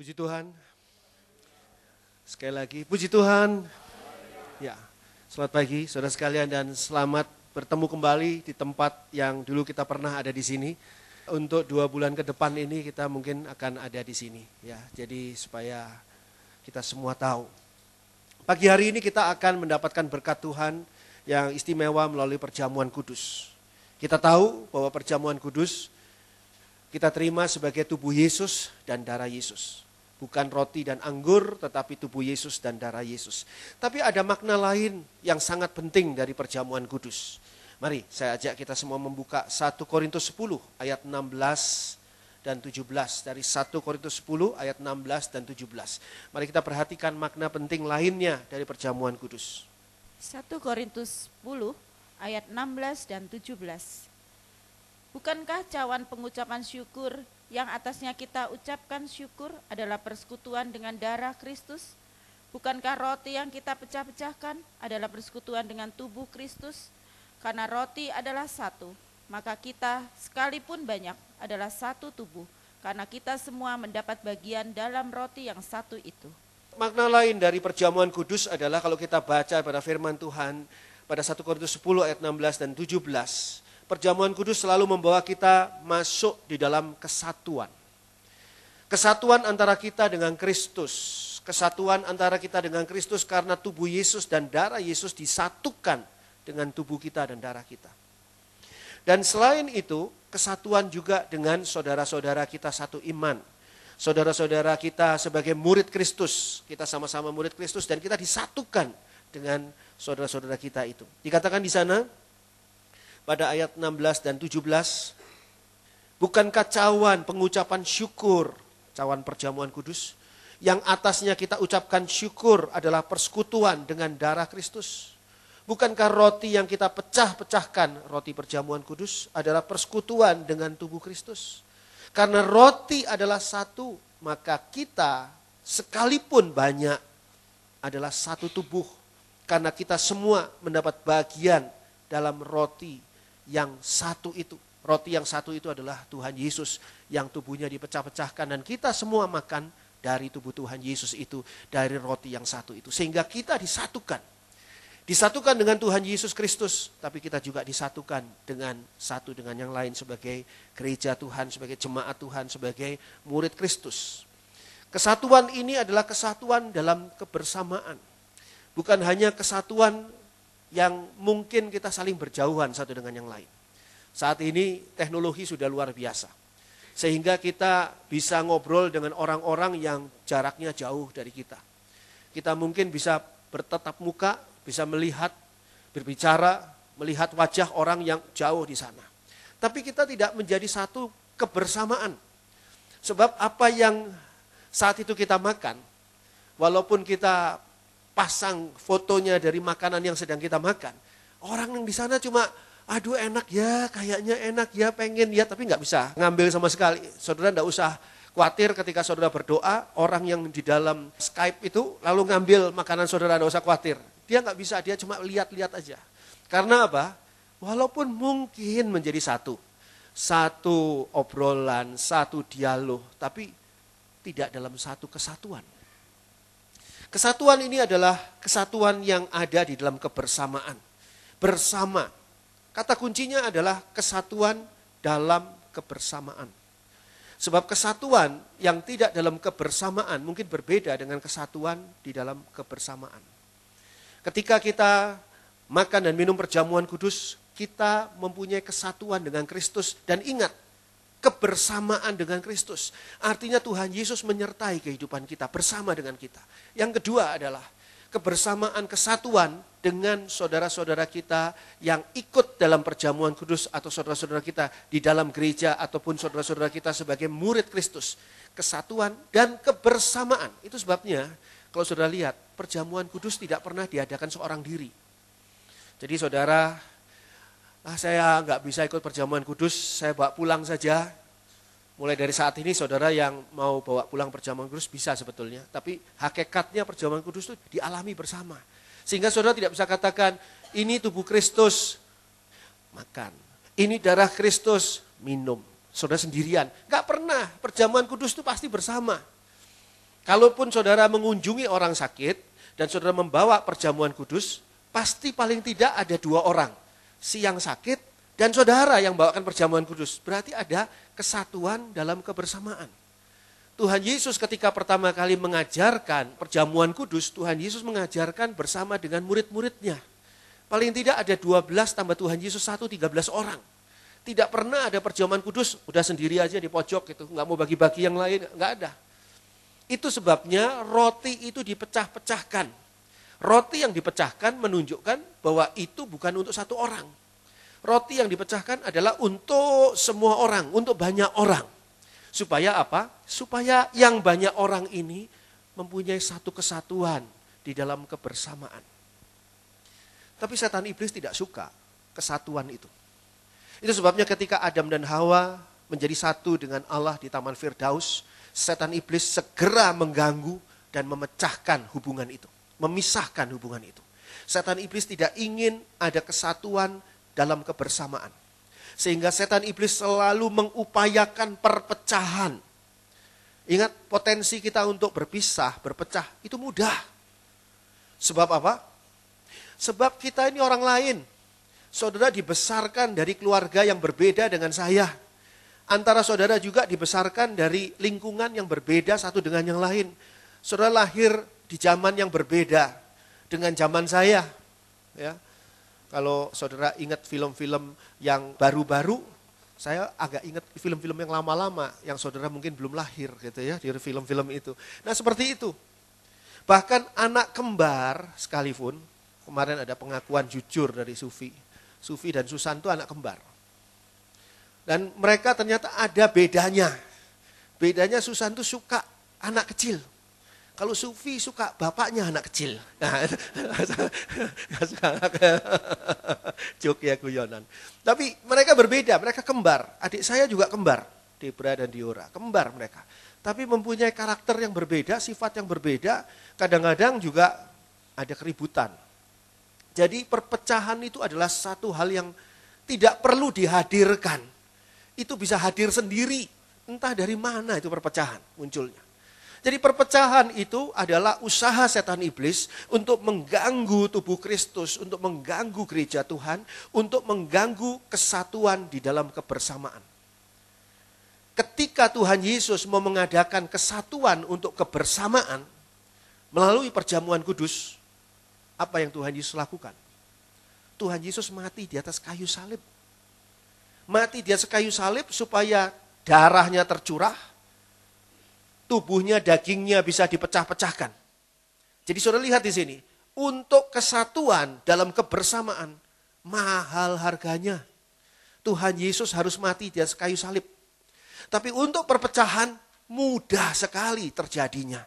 Puji Tuhan. Sekali lagi, puji Tuhan. Ya, selamat pagi saudara sekalian dan selamat bertemu kembali di tempat yang dulu kita pernah ada di sini. Untuk dua bulan ke depan ini kita mungkin akan ada di sini. ya. Jadi supaya kita semua tahu. Pagi hari ini kita akan mendapatkan berkat Tuhan yang istimewa melalui perjamuan kudus. Kita tahu bahwa perjamuan kudus kita terima sebagai tubuh Yesus dan darah Yesus bukan roti dan anggur, tetapi tubuh Yesus dan darah Yesus. Tapi ada makna lain yang sangat penting dari perjamuan kudus. Mari saya ajak kita semua membuka 1 Korintus 10 ayat 16 dan 17 dari 1 Korintus 10 ayat 16 dan 17. Mari kita perhatikan makna penting lainnya dari perjamuan kudus. 1 Korintus 10 ayat 16 dan 17. Bukankah cawan pengucapan syukur yang atasnya kita ucapkan syukur adalah persekutuan dengan darah Kristus. Bukankah roti yang kita pecah-pecahkan adalah persekutuan dengan tubuh Kristus? Karena roti adalah satu, maka kita sekalipun banyak adalah satu tubuh, karena kita semua mendapat bagian dalam roti yang satu itu. Makna lain dari perjamuan kudus adalah kalau kita baca pada firman Tuhan pada 1 Korintus 10 ayat 16 dan 17, perjamuan kudus selalu membawa kita masuk di dalam kesatuan. Kesatuan antara kita dengan Kristus. Kesatuan antara kita dengan Kristus karena tubuh Yesus dan darah Yesus disatukan dengan tubuh kita dan darah kita. Dan selain itu, kesatuan juga dengan saudara-saudara kita satu iman saudara-saudara kita sebagai murid Kristus. Kita sama-sama murid Kristus dan kita disatukan dengan saudara-saudara kita itu. Dikatakan di sana, pada ayat 16 dan 17. Bukankah cawan pengucapan syukur, cawan perjamuan kudus, yang atasnya kita ucapkan syukur adalah persekutuan dengan darah Kristus. Bukankah roti yang kita pecah-pecahkan, roti perjamuan kudus, adalah persekutuan dengan tubuh Kristus? Karena roti adalah satu, maka kita sekalipun banyak adalah satu tubuh. Karena kita semua mendapat bagian dalam roti yang satu itu. Roti yang satu itu adalah Tuhan Yesus yang tubuhnya dipecah-pecahkan dan kita semua makan dari tubuh Tuhan Yesus itu, dari roti yang satu itu. Sehingga kita disatukan. Disatukan dengan Tuhan Yesus Kristus, tapi kita juga disatukan dengan satu dengan yang lain sebagai gereja Tuhan, sebagai jemaat Tuhan, sebagai murid Kristus. Kesatuan ini adalah kesatuan dalam kebersamaan. Bukan hanya kesatuan yang mungkin kita saling berjauhan satu dengan yang lain. Saat ini teknologi sudah luar biasa. Sehingga kita bisa ngobrol dengan orang-orang yang jaraknya jauh dari kita. Kita mungkin bisa bertetap muka, bisa melihat, berbicara, melihat wajah orang yang jauh di sana. Tapi kita tidak menjadi satu kebersamaan. Sebab apa yang saat itu kita makan, walaupun kita pasang fotonya dari makanan yang sedang kita makan. Orang yang di sana cuma, aduh enak ya, kayaknya enak ya, pengen ya, tapi nggak bisa ngambil sama sekali. Saudara nggak usah khawatir ketika saudara berdoa, orang yang di dalam Skype itu lalu ngambil makanan saudara, nggak usah khawatir. Dia nggak bisa, dia cuma lihat-lihat aja. Karena apa? Walaupun mungkin menjadi satu, satu obrolan, satu dialog, tapi tidak dalam satu kesatuan. Kesatuan ini adalah kesatuan yang ada di dalam kebersamaan. Bersama. Kata kuncinya adalah kesatuan dalam kebersamaan. Sebab kesatuan yang tidak dalam kebersamaan mungkin berbeda dengan kesatuan di dalam kebersamaan. Ketika kita makan dan minum perjamuan kudus, kita mempunyai kesatuan dengan Kristus dan ingat kebersamaan dengan Kristus. Artinya Tuhan Yesus menyertai kehidupan kita, bersama dengan kita. Yang kedua adalah kebersamaan kesatuan dengan saudara-saudara kita yang ikut dalam perjamuan kudus atau saudara-saudara kita di dalam gereja ataupun saudara-saudara kita sebagai murid Kristus. Kesatuan dan kebersamaan. Itu sebabnya kalau saudara lihat perjamuan kudus tidak pernah diadakan seorang diri. Jadi saudara, ah saya nggak bisa ikut perjamuan kudus, saya bawa pulang saja mulai dari saat ini saudara yang mau bawa pulang perjamuan kudus bisa sebetulnya. Tapi hakikatnya perjamuan kudus itu dialami bersama. Sehingga saudara tidak bisa katakan, ini tubuh Kristus, makan. Ini darah Kristus, minum. Saudara sendirian. Gak pernah, perjamuan kudus itu pasti bersama. Kalaupun saudara mengunjungi orang sakit, dan saudara membawa perjamuan kudus, pasti paling tidak ada dua orang. Si yang sakit dan saudara yang bawakan perjamuan kudus. Berarti ada kesatuan dalam kebersamaan. Tuhan Yesus ketika pertama kali mengajarkan perjamuan kudus, Tuhan Yesus mengajarkan bersama dengan murid-muridnya. Paling tidak ada 12 tambah Tuhan Yesus 1, 13 orang. Tidak pernah ada perjamuan kudus, udah sendiri aja di pojok gitu, nggak mau bagi-bagi yang lain, nggak ada. Itu sebabnya roti itu dipecah-pecahkan. Roti yang dipecahkan menunjukkan bahwa itu bukan untuk satu orang, Roti yang dipecahkan adalah untuk semua orang, untuk banyak orang. Supaya apa? Supaya yang banyak orang ini mempunyai satu kesatuan di dalam kebersamaan. Tapi setan iblis tidak suka kesatuan itu. Itu sebabnya ketika Adam dan Hawa menjadi satu dengan Allah di Taman Firdaus, setan iblis segera mengganggu dan memecahkan hubungan itu, memisahkan hubungan itu. Setan iblis tidak ingin ada kesatuan dalam kebersamaan. Sehingga setan iblis selalu mengupayakan perpecahan. Ingat potensi kita untuk berpisah, berpecah itu mudah. Sebab apa? Sebab kita ini orang lain. Saudara dibesarkan dari keluarga yang berbeda dengan saya. Antara saudara juga dibesarkan dari lingkungan yang berbeda satu dengan yang lain. Saudara lahir di zaman yang berbeda dengan zaman saya. Ya. Kalau saudara ingat film-film yang baru-baru, saya agak ingat film-film yang lama-lama, yang saudara mungkin belum lahir gitu ya, di film-film itu. Nah seperti itu. Bahkan anak kembar sekalipun, kemarin ada pengakuan jujur dari Sufi. Sufi dan Susan itu anak kembar. Dan mereka ternyata ada bedanya. Bedanya Susan itu suka anak kecil. Kalau sufi suka bapaknya anak kecil. Nah, Nggak ya guyonan. Tapi mereka berbeda, mereka kembar. Adik saya juga kembar. Debra dan Diora, kembar mereka. Tapi mempunyai karakter yang berbeda, sifat yang berbeda. Kadang-kadang juga ada keributan. Jadi perpecahan itu adalah satu hal yang tidak perlu dihadirkan. Itu bisa hadir sendiri. Entah dari mana itu perpecahan munculnya. Jadi perpecahan itu adalah usaha setan iblis untuk mengganggu tubuh Kristus, untuk mengganggu gereja Tuhan, untuk mengganggu kesatuan di dalam kebersamaan. Ketika Tuhan Yesus mau mengadakan kesatuan untuk kebersamaan melalui perjamuan kudus, apa yang Tuhan Yesus lakukan? Tuhan Yesus mati di atas kayu salib. Mati di atas kayu salib supaya darahnya tercurah, tubuhnya, dagingnya bisa dipecah-pecahkan. Jadi saudara lihat di sini, untuk kesatuan dalam kebersamaan, mahal harganya. Tuhan Yesus harus mati di atas kayu salib. Tapi untuk perpecahan, mudah sekali terjadinya.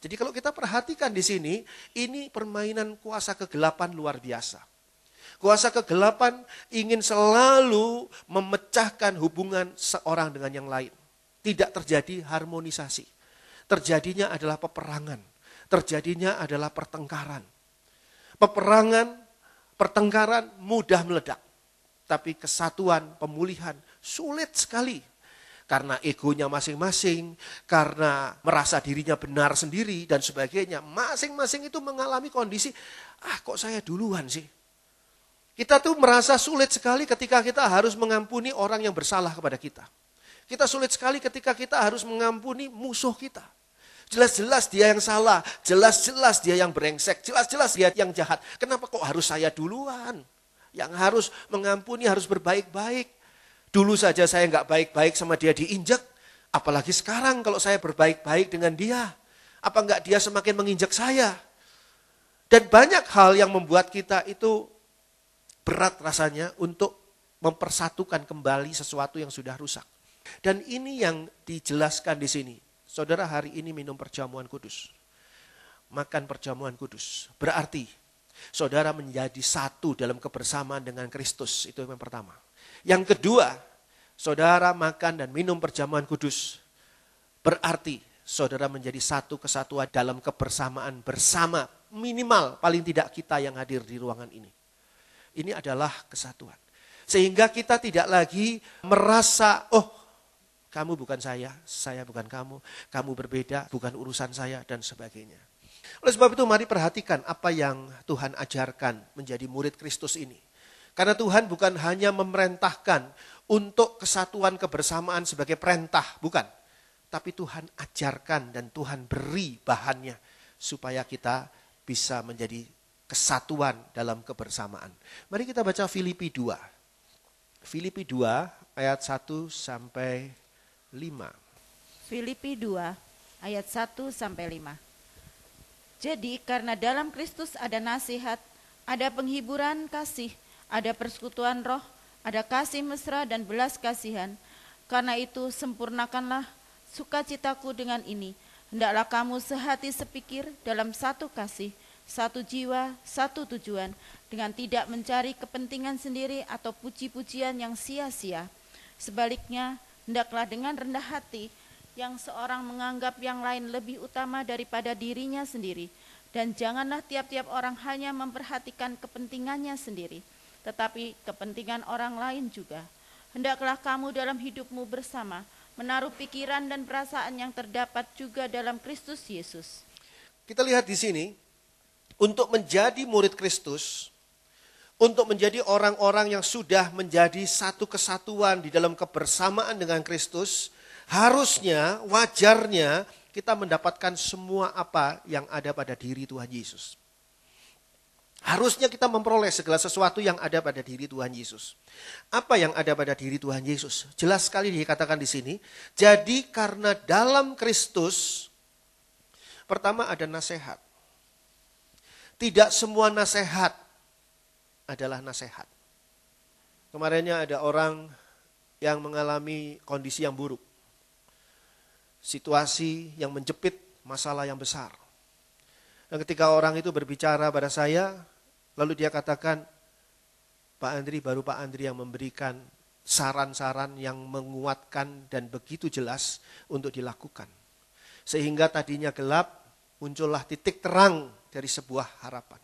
Jadi kalau kita perhatikan di sini, ini permainan kuasa kegelapan luar biasa. Kuasa kegelapan ingin selalu memecahkan hubungan seorang dengan yang lain. Tidak terjadi harmonisasi. Terjadinya adalah peperangan. Terjadinya adalah pertengkaran. Peperangan, pertengkaran mudah meledak. Tapi kesatuan, pemulihan sulit sekali karena egonya masing-masing, karena merasa dirinya benar sendiri dan sebagainya. Masing-masing itu mengalami kondisi, ah kok saya duluan sih? Kita tuh merasa sulit sekali ketika kita harus mengampuni orang yang bersalah kepada kita. Kita sulit sekali ketika kita harus mengampuni musuh kita. Jelas-jelas dia yang salah, jelas-jelas dia yang brengsek, jelas-jelas dia yang jahat. Kenapa kok harus saya duluan? Yang harus mengampuni harus berbaik-baik. Dulu saja saya nggak baik-baik sama dia diinjak, apalagi sekarang kalau saya berbaik-baik dengan dia. Apa nggak dia semakin menginjak saya? Dan banyak hal yang membuat kita itu berat rasanya untuk mempersatukan kembali sesuatu yang sudah rusak. Dan ini yang dijelaskan di sini. Saudara hari ini minum perjamuan kudus. Makan perjamuan kudus. Berarti saudara menjadi satu dalam kebersamaan dengan Kristus. Itu yang pertama. Yang kedua, saudara makan dan minum perjamuan kudus. Berarti saudara menjadi satu kesatuan dalam kebersamaan bersama minimal paling tidak kita yang hadir di ruangan ini. Ini adalah kesatuan. Sehingga kita tidak lagi merasa, oh kamu bukan saya, saya bukan kamu, kamu berbeda, bukan urusan saya, dan sebagainya. Oleh sebab itu mari perhatikan apa yang Tuhan ajarkan menjadi murid Kristus ini. Karena Tuhan bukan hanya memerintahkan untuk kesatuan kebersamaan sebagai perintah, bukan. Tapi Tuhan ajarkan dan Tuhan beri bahannya supaya kita bisa menjadi kesatuan dalam kebersamaan. Mari kita baca Filipi 2. Filipi 2 ayat 1 sampai 5. Filipi 2 ayat 1 sampai 5. Jadi karena dalam Kristus ada nasihat, ada penghiburan kasih, ada persekutuan roh, ada kasih mesra dan belas kasihan. Karena itu sempurnakanlah sukacitaku dengan ini. Hendaklah kamu sehati sepikir dalam satu kasih, satu jiwa, satu tujuan, dengan tidak mencari kepentingan sendiri atau puji-pujian yang sia-sia. Sebaliknya, hendaklah dengan rendah hati yang seorang menganggap yang lain lebih utama daripada dirinya sendiri dan janganlah tiap-tiap orang hanya memperhatikan kepentingannya sendiri tetapi kepentingan orang lain juga hendaklah kamu dalam hidupmu bersama menaruh pikiran dan perasaan yang terdapat juga dalam Kristus Yesus kita lihat di sini untuk menjadi murid Kristus untuk menjadi orang-orang yang sudah menjadi satu kesatuan di dalam kebersamaan dengan Kristus, harusnya, wajarnya kita mendapatkan semua apa yang ada pada diri Tuhan Yesus. Harusnya kita memperoleh segala sesuatu yang ada pada diri Tuhan Yesus. Apa yang ada pada diri Tuhan Yesus? Jelas sekali dikatakan di sini. Jadi karena dalam Kristus, pertama ada nasihat. Tidak semua nasihat adalah nasihat. Kemarinnya ada orang yang mengalami kondisi yang buruk. Situasi yang menjepit, masalah yang besar. Dan ketika orang itu berbicara pada saya, lalu dia katakan, Pak Andri, baru Pak Andri yang memberikan saran-saran yang menguatkan dan begitu jelas untuk dilakukan. Sehingga tadinya gelap, muncullah titik terang dari sebuah harapan.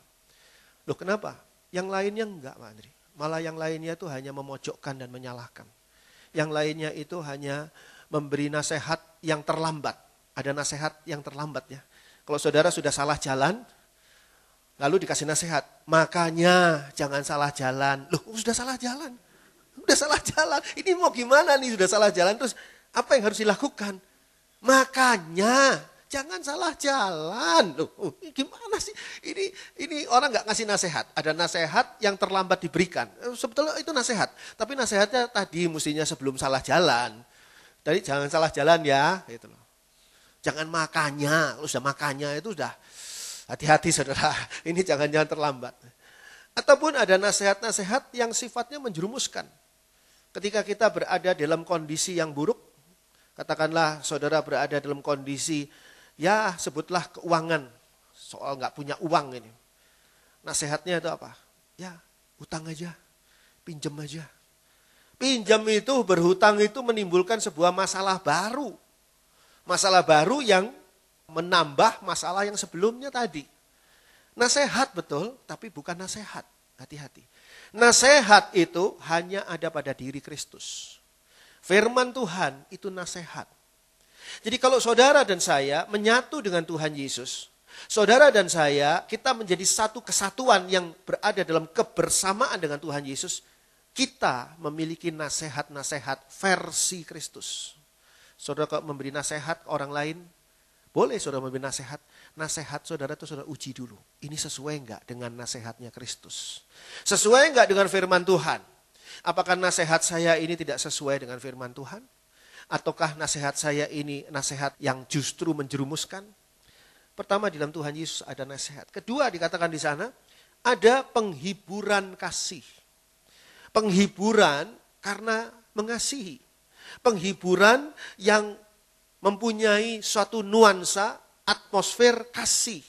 Loh kenapa? Yang lainnya enggak, Pak Andri. Malah yang lainnya itu hanya memojokkan dan menyalahkan. Yang lainnya itu hanya memberi nasihat yang terlambat. Ada nasihat yang terlambat ya. Kalau saudara sudah salah jalan, lalu dikasih nasihat, makanya jangan salah jalan. Loh, sudah salah jalan. Sudah salah jalan. Ini mau gimana nih sudah salah jalan terus apa yang harus dilakukan? Makanya jangan salah jalan. Loh, oh, gimana sih? Ini ini orang nggak ngasih nasihat. Ada nasihat yang terlambat diberikan. Eh, sebetulnya itu nasihat, tapi nasihatnya tadi mestinya sebelum salah jalan. Jadi jangan salah jalan ya, gitu loh. Jangan makanya Lu sudah makanya itu sudah hati-hati saudara. Ini jangan-jangan terlambat. Ataupun ada nasihat-nasihat yang sifatnya menjerumuskan. Ketika kita berada dalam kondisi yang buruk, katakanlah saudara berada dalam kondisi ya sebutlah keuangan, soal nggak punya uang ini. Nasihatnya itu apa? Ya utang aja, pinjam aja. Pinjam itu, berhutang itu menimbulkan sebuah masalah baru. Masalah baru yang menambah masalah yang sebelumnya tadi. Nasihat betul, tapi bukan nasihat, Hati-hati. Nasihat itu hanya ada pada diri Kristus. Firman Tuhan itu nasihat. Jadi kalau saudara dan saya menyatu dengan Tuhan Yesus, saudara dan saya kita menjadi satu kesatuan yang berada dalam kebersamaan dengan Tuhan Yesus, kita memiliki nasihat-nasihat versi Kristus. Saudara kalau memberi nasihat orang lain, boleh saudara memberi nasihat. Nasihat saudara itu saudara uji dulu. Ini sesuai enggak dengan nasihatnya Kristus? Sesuai enggak dengan firman Tuhan? Apakah nasihat saya ini tidak sesuai dengan firman Tuhan? ataukah nasihat saya ini nasihat yang justru menjerumuskan? Pertama di dalam Tuhan Yesus ada nasihat. Kedua dikatakan di sana ada penghiburan kasih. Penghiburan karena mengasihi. Penghiburan yang mempunyai suatu nuansa atmosfer kasih.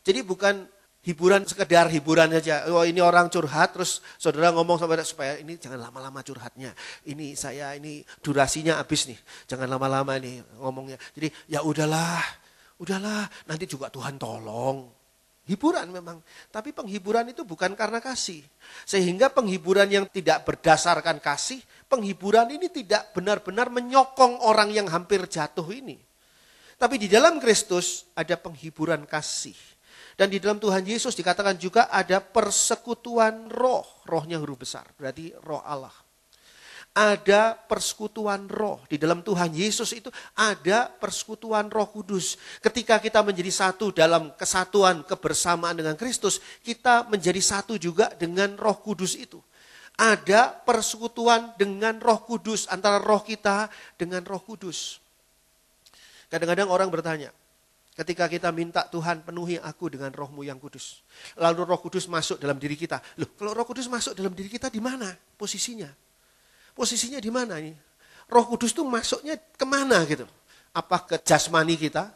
Jadi bukan hiburan sekedar hiburan saja. Oh ini orang curhat terus saudara ngomong sama supaya ini jangan lama-lama curhatnya. Ini saya ini durasinya habis nih. Jangan lama-lama ini ngomongnya. Jadi ya udahlah, udahlah nanti juga Tuhan tolong. Hiburan memang, tapi penghiburan itu bukan karena kasih. Sehingga penghiburan yang tidak berdasarkan kasih, penghiburan ini tidak benar-benar menyokong orang yang hampir jatuh ini. Tapi di dalam Kristus ada penghiburan kasih dan di dalam Tuhan Yesus dikatakan juga ada persekutuan roh. Rohnya huruf besar, berarti roh Allah. Ada persekutuan roh. Di dalam Tuhan Yesus itu ada persekutuan roh kudus. Ketika kita menjadi satu dalam kesatuan kebersamaan dengan Kristus, kita menjadi satu juga dengan roh kudus itu ada persekutuan dengan Roh Kudus antara roh kita dengan Roh Kudus. Kadang-kadang orang bertanya, Ketika kita minta Tuhan penuhi aku dengan rohmu yang kudus. Lalu roh kudus masuk dalam diri kita. Loh kalau roh kudus masuk dalam diri kita di mana posisinya? Posisinya di mana ini? Roh kudus itu masuknya kemana gitu? Apa ke jasmani kita?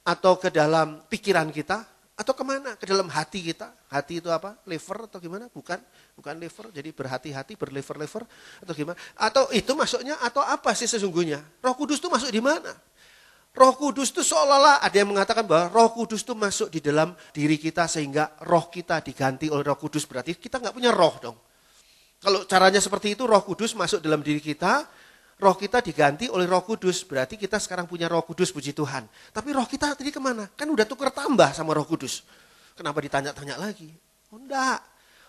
Atau ke dalam pikiran kita? Atau kemana? Ke dalam hati kita? Hati itu apa? Lever atau gimana? Bukan, bukan lever. Jadi berhati-hati, berlever-lever atau gimana? Atau itu masuknya atau apa sih sesungguhnya? Roh kudus itu masuk di mana? Roh Kudus itu seolah-olah ada yang mengatakan bahwa Roh Kudus itu masuk di dalam diri kita sehingga roh kita diganti oleh Roh Kudus berarti kita nggak punya roh dong. Kalau caranya seperti itu Roh Kudus masuk dalam diri kita, roh kita diganti oleh Roh Kudus berarti kita sekarang punya Roh Kudus puji Tuhan. Tapi roh kita tadi kemana? Kan udah tuker tambah sama Roh Kudus. Kenapa ditanya-tanya lagi? Oh, enggak.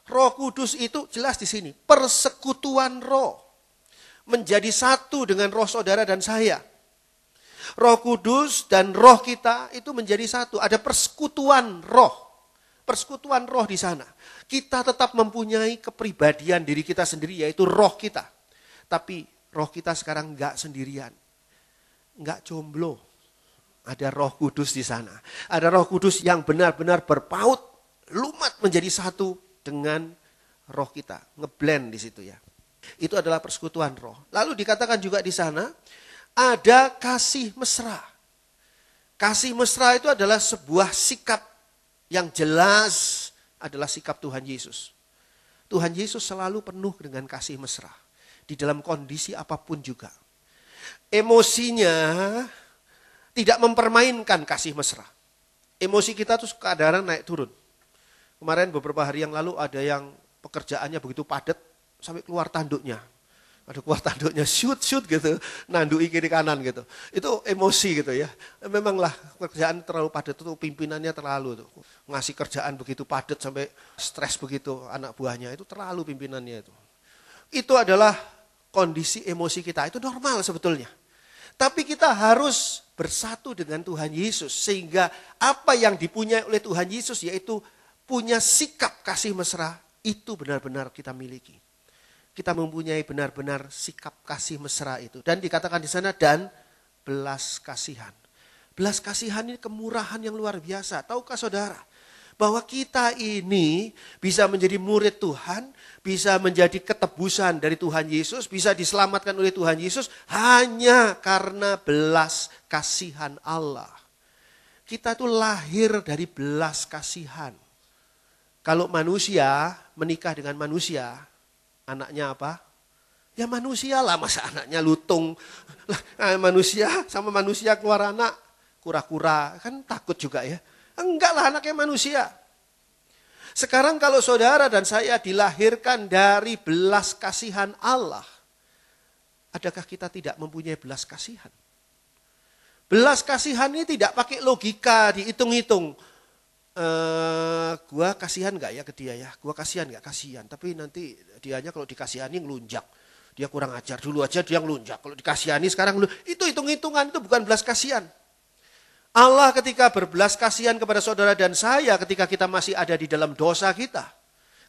Roh Kudus itu jelas di sini persekutuan roh menjadi satu dengan roh saudara dan saya Roh Kudus dan roh kita itu menjadi satu. Ada persekutuan roh. Persekutuan roh di sana. Kita tetap mempunyai kepribadian diri kita sendiri yaitu roh kita. Tapi roh kita sekarang enggak sendirian. Enggak jomblo. Ada roh kudus di sana. Ada roh kudus yang benar-benar berpaut, lumat menjadi satu dengan roh kita. Ngeblend di situ ya. Itu adalah persekutuan roh. Lalu dikatakan juga di sana, ada kasih mesra. Kasih mesra itu adalah sebuah sikap yang jelas adalah sikap Tuhan Yesus. Tuhan Yesus selalu penuh dengan kasih mesra di dalam kondisi apapun juga. Emosinya tidak mempermainkan kasih mesra. Emosi kita tuh kadang naik turun. Kemarin beberapa hari yang lalu ada yang pekerjaannya begitu padat sampai keluar tanduknya ada kuat tanduknya shoot shoot gitu nandu kiri kanan gitu itu emosi gitu ya memanglah kerjaan terlalu padat itu pimpinannya terlalu tuh ngasih kerjaan begitu padat sampai stres begitu anak buahnya itu terlalu pimpinannya itu itu adalah kondisi emosi kita itu normal sebetulnya tapi kita harus bersatu dengan Tuhan Yesus sehingga apa yang dipunyai oleh Tuhan Yesus yaitu punya sikap kasih mesra itu benar-benar kita miliki kita mempunyai benar-benar sikap kasih mesra itu. Dan dikatakan di sana dan belas kasihan. Belas kasihan ini kemurahan yang luar biasa. Tahukah saudara bahwa kita ini bisa menjadi murid Tuhan, bisa menjadi ketebusan dari Tuhan Yesus, bisa diselamatkan oleh Tuhan Yesus hanya karena belas kasihan Allah. Kita tuh lahir dari belas kasihan. Kalau manusia menikah dengan manusia, Anaknya apa? Ya manusia lah, masa anaknya lutung. Lah, eh, manusia sama manusia keluar anak, kura-kura. Kan takut juga ya. Enggak lah anaknya manusia. Sekarang kalau saudara dan saya dilahirkan dari belas kasihan Allah. Adakah kita tidak mempunyai belas kasihan? Belas kasihan ini tidak pakai logika dihitung-hitung eh gua kasihan nggak ya ke dia ya? Gua kasihan nggak kasihan. Tapi nanti dianya kalau dikasihani ngelunjak. Dia kurang ajar dulu aja dia ngelunjak. Kalau dikasihani sekarang lu itu hitung-hitungan itu bukan belas kasihan. Allah ketika berbelas kasihan kepada saudara dan saya ketika kita masih ada di dalam dosa kita.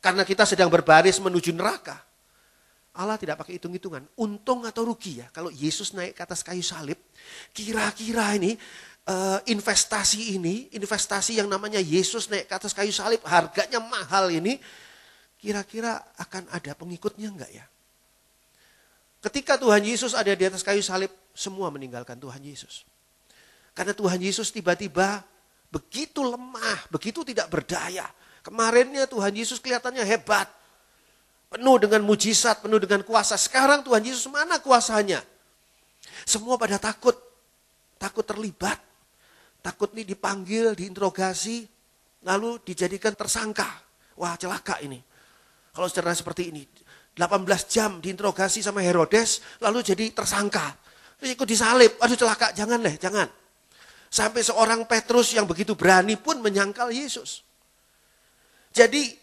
Karena kita sedang berbaris menuju neraka. Allah tidak pakai hitung-hitungan. Untung atau rugi ya. Kalau Yesus naik ke atas kayu salib. Kira-kira ini Eh, investasi ini, investasi yang namanya Yesus naik ke atas kayu salib, harganya mahal ini, kira-kira akan ada pengikutnya enggak ya? Ketika Tuhan Yesus ada di atas kayu salib, semua meninggalkan Tuhan Yesus. Karena Tuhan Yesus tiba-tiba begitu lemah, begitu tidak berdaya. Kemarinnya Tuhan Yesus kelihatannya hebat, penuh dengan mujizat, penuh dengan kuasa. Sekarang Tuhan Yesus mana kuasanya? Semua pada takut, takut terlibat. Takut nih dipanggil, diinterogasi, lalu dijadikan tersangka. Wah celaka ini. Kalau secara seperti ini, 18 jam diinterogasi sama Herodes, lalu jadi tersangka. Terus ikut disalib, aduh celaka, jangan deh, jangan. Sampai seorang Petrus yang begitu berani pun menyangkal Yesus. Jadi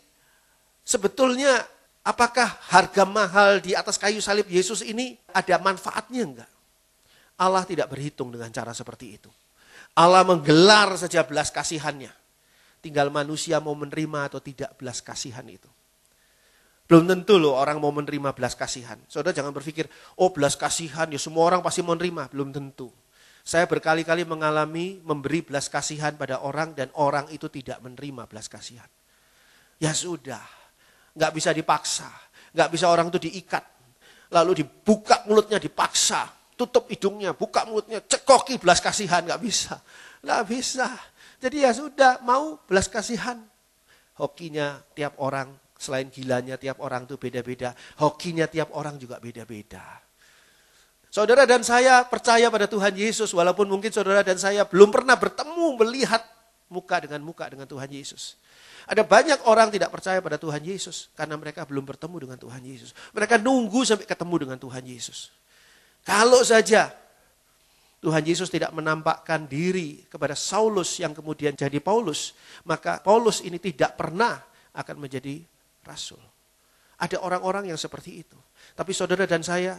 sebetulnya apakah harga mahal di atas kayu salib Yesus ini ada manfaatnya enggak? Allah tidak berhitung dengan cara seperti itu. Allah menggelar saja belas kasihannya. Tinggal manusia mau menerima atau tidak belas kasihan itu. Belum tentu loh orang mau menerima belas kasihan. Saudara jangan berpikir, oh belas kasihan ya semua orang pasti mau menerima. Belum tentu. Saya berkali-kali mengalami memberi belas kasihan pada orang dan orang itu tidak menerima belas kasihan. Ya sudah, nggak bisa dipaksa, nggak bisa orang itu diikat, lalu dibuka mulutnya dipaksa tutup hidungnya, buka mulutnya, cekoki belas kasihan, nggak bisa. Nggak bisa. Jadi ya sudah, mau belas kasihan. Hokinya tiap orang, selain gilanya tiap orang itu beda-beda. Hokinya tiap orang juga beda-beda. Saudara dan saya percaya pada Tuhan Yesus, walaupun mungkin saudara dan saya belum pernah bertemu, melihat muka dengan muka dengan Tuhan Yesus. Ada banyak orang tidak percaya pada Tuhan Yesus karena mereka belum bertemu dengan Tuhan Yesus. Mereka nunggu sampai ketemu dengan Tuhan Yesus. Kalau saja Tuhan Yesus tidak menampakkan diri kepada Saulus yang kemudian jadi Paulus, maka Paulus ini tidak pernah akan menjadi rasul. Ada orang-orang yang seperti itu. Tapi saudara dan saya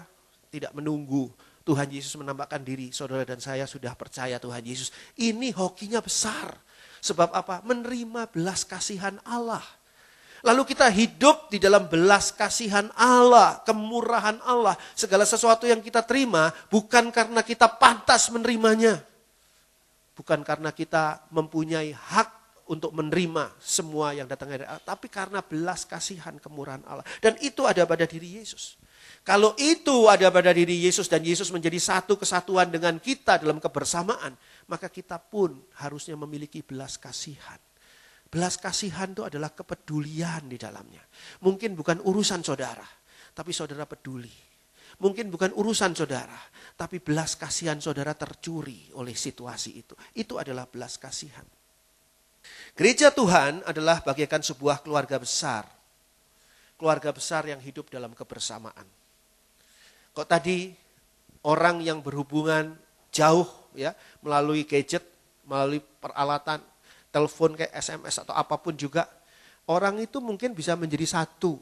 tidak menunggu Tuhan Yesus menampakkan diri. Saudara dan saya sudah percaya Tuhan Yesus. Ini hokinya besar. Sebab apa? Menerima belas kasihan Allah. Lalu kita hidup di dalam belas kasihan Allah, kemurahan Allah. Segala sesuatu yang kita terima bukan karena kita pantas menerimanya. Bukan karena kita mempunyai hak untuk menerima semua yang datang dari Allah. Tapi karena belas kasihan kemurahan Allah. Dan itu ada pada diri Yesus. Kalau itu ada pada diri Yesus dan Yesus menjadi satu kesatuan dengan kita dalam kebersamaan. Maka kita pun harusnya memiliki belas kasihan Belas kasihan itu adalah kepedulian di dalamnya. Mungkin bukan urusan saudara, tapi saudara peduli. Mungkin bukan urusan saudara, tapi belas kasihan saudara tercuri oleh situasi itu. Itu adalah belas kasihan. Gereja Tuhan adalah bagaikan sebuah keluarga besar. Keluarga besar yang hidup dalam kebersamaan. Kok tadi orang yang berhubungan jauh ya melalui gadget, melalui peralatan telepon kayak SMS atau apapun juga, orang itu mungkin bisa menjadi satu.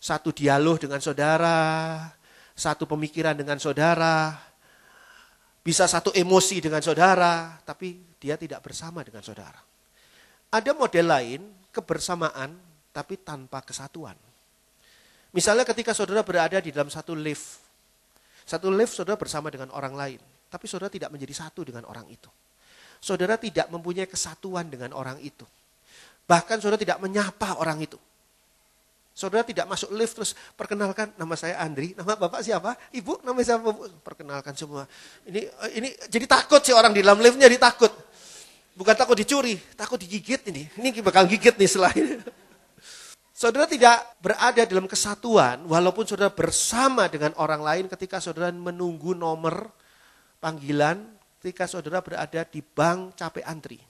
Satu dialog dengan saudara, satu pemikiran dengan saudara, bisa satu emosi dengan saudara, tapi dia tidak bersama dengan saudara. Ada model lain, kebersamaan, tapi tanpa kesatuan. Misalnya ketika saudara berada di dalam satu lift, satu lift saudara bersama dengan orang lain, tapi saudara tidak menjadi satu dengan orang itu saudara tidak mempunyai kesatuan dengan orang itu. Bahkan saudara tidak menyapa orang itu. Saudara tidak masuk lift terus perkenalkan nama saya Andri, nama bapak siapa, ibu nama siapa, bu? perkenalkan semua. Ini eh, ini jadi takut sih orang di dalam liftnya jadi takut. Bukan takut dicuri, takut digigit ini. Ini bakal gigit nih selain. Saudara tidak berada dalam kesatuan walaupun saudara bersama dengan orang lain ketika saudara menunggu nomor panggilan ketika saudara berada di bank capek antri.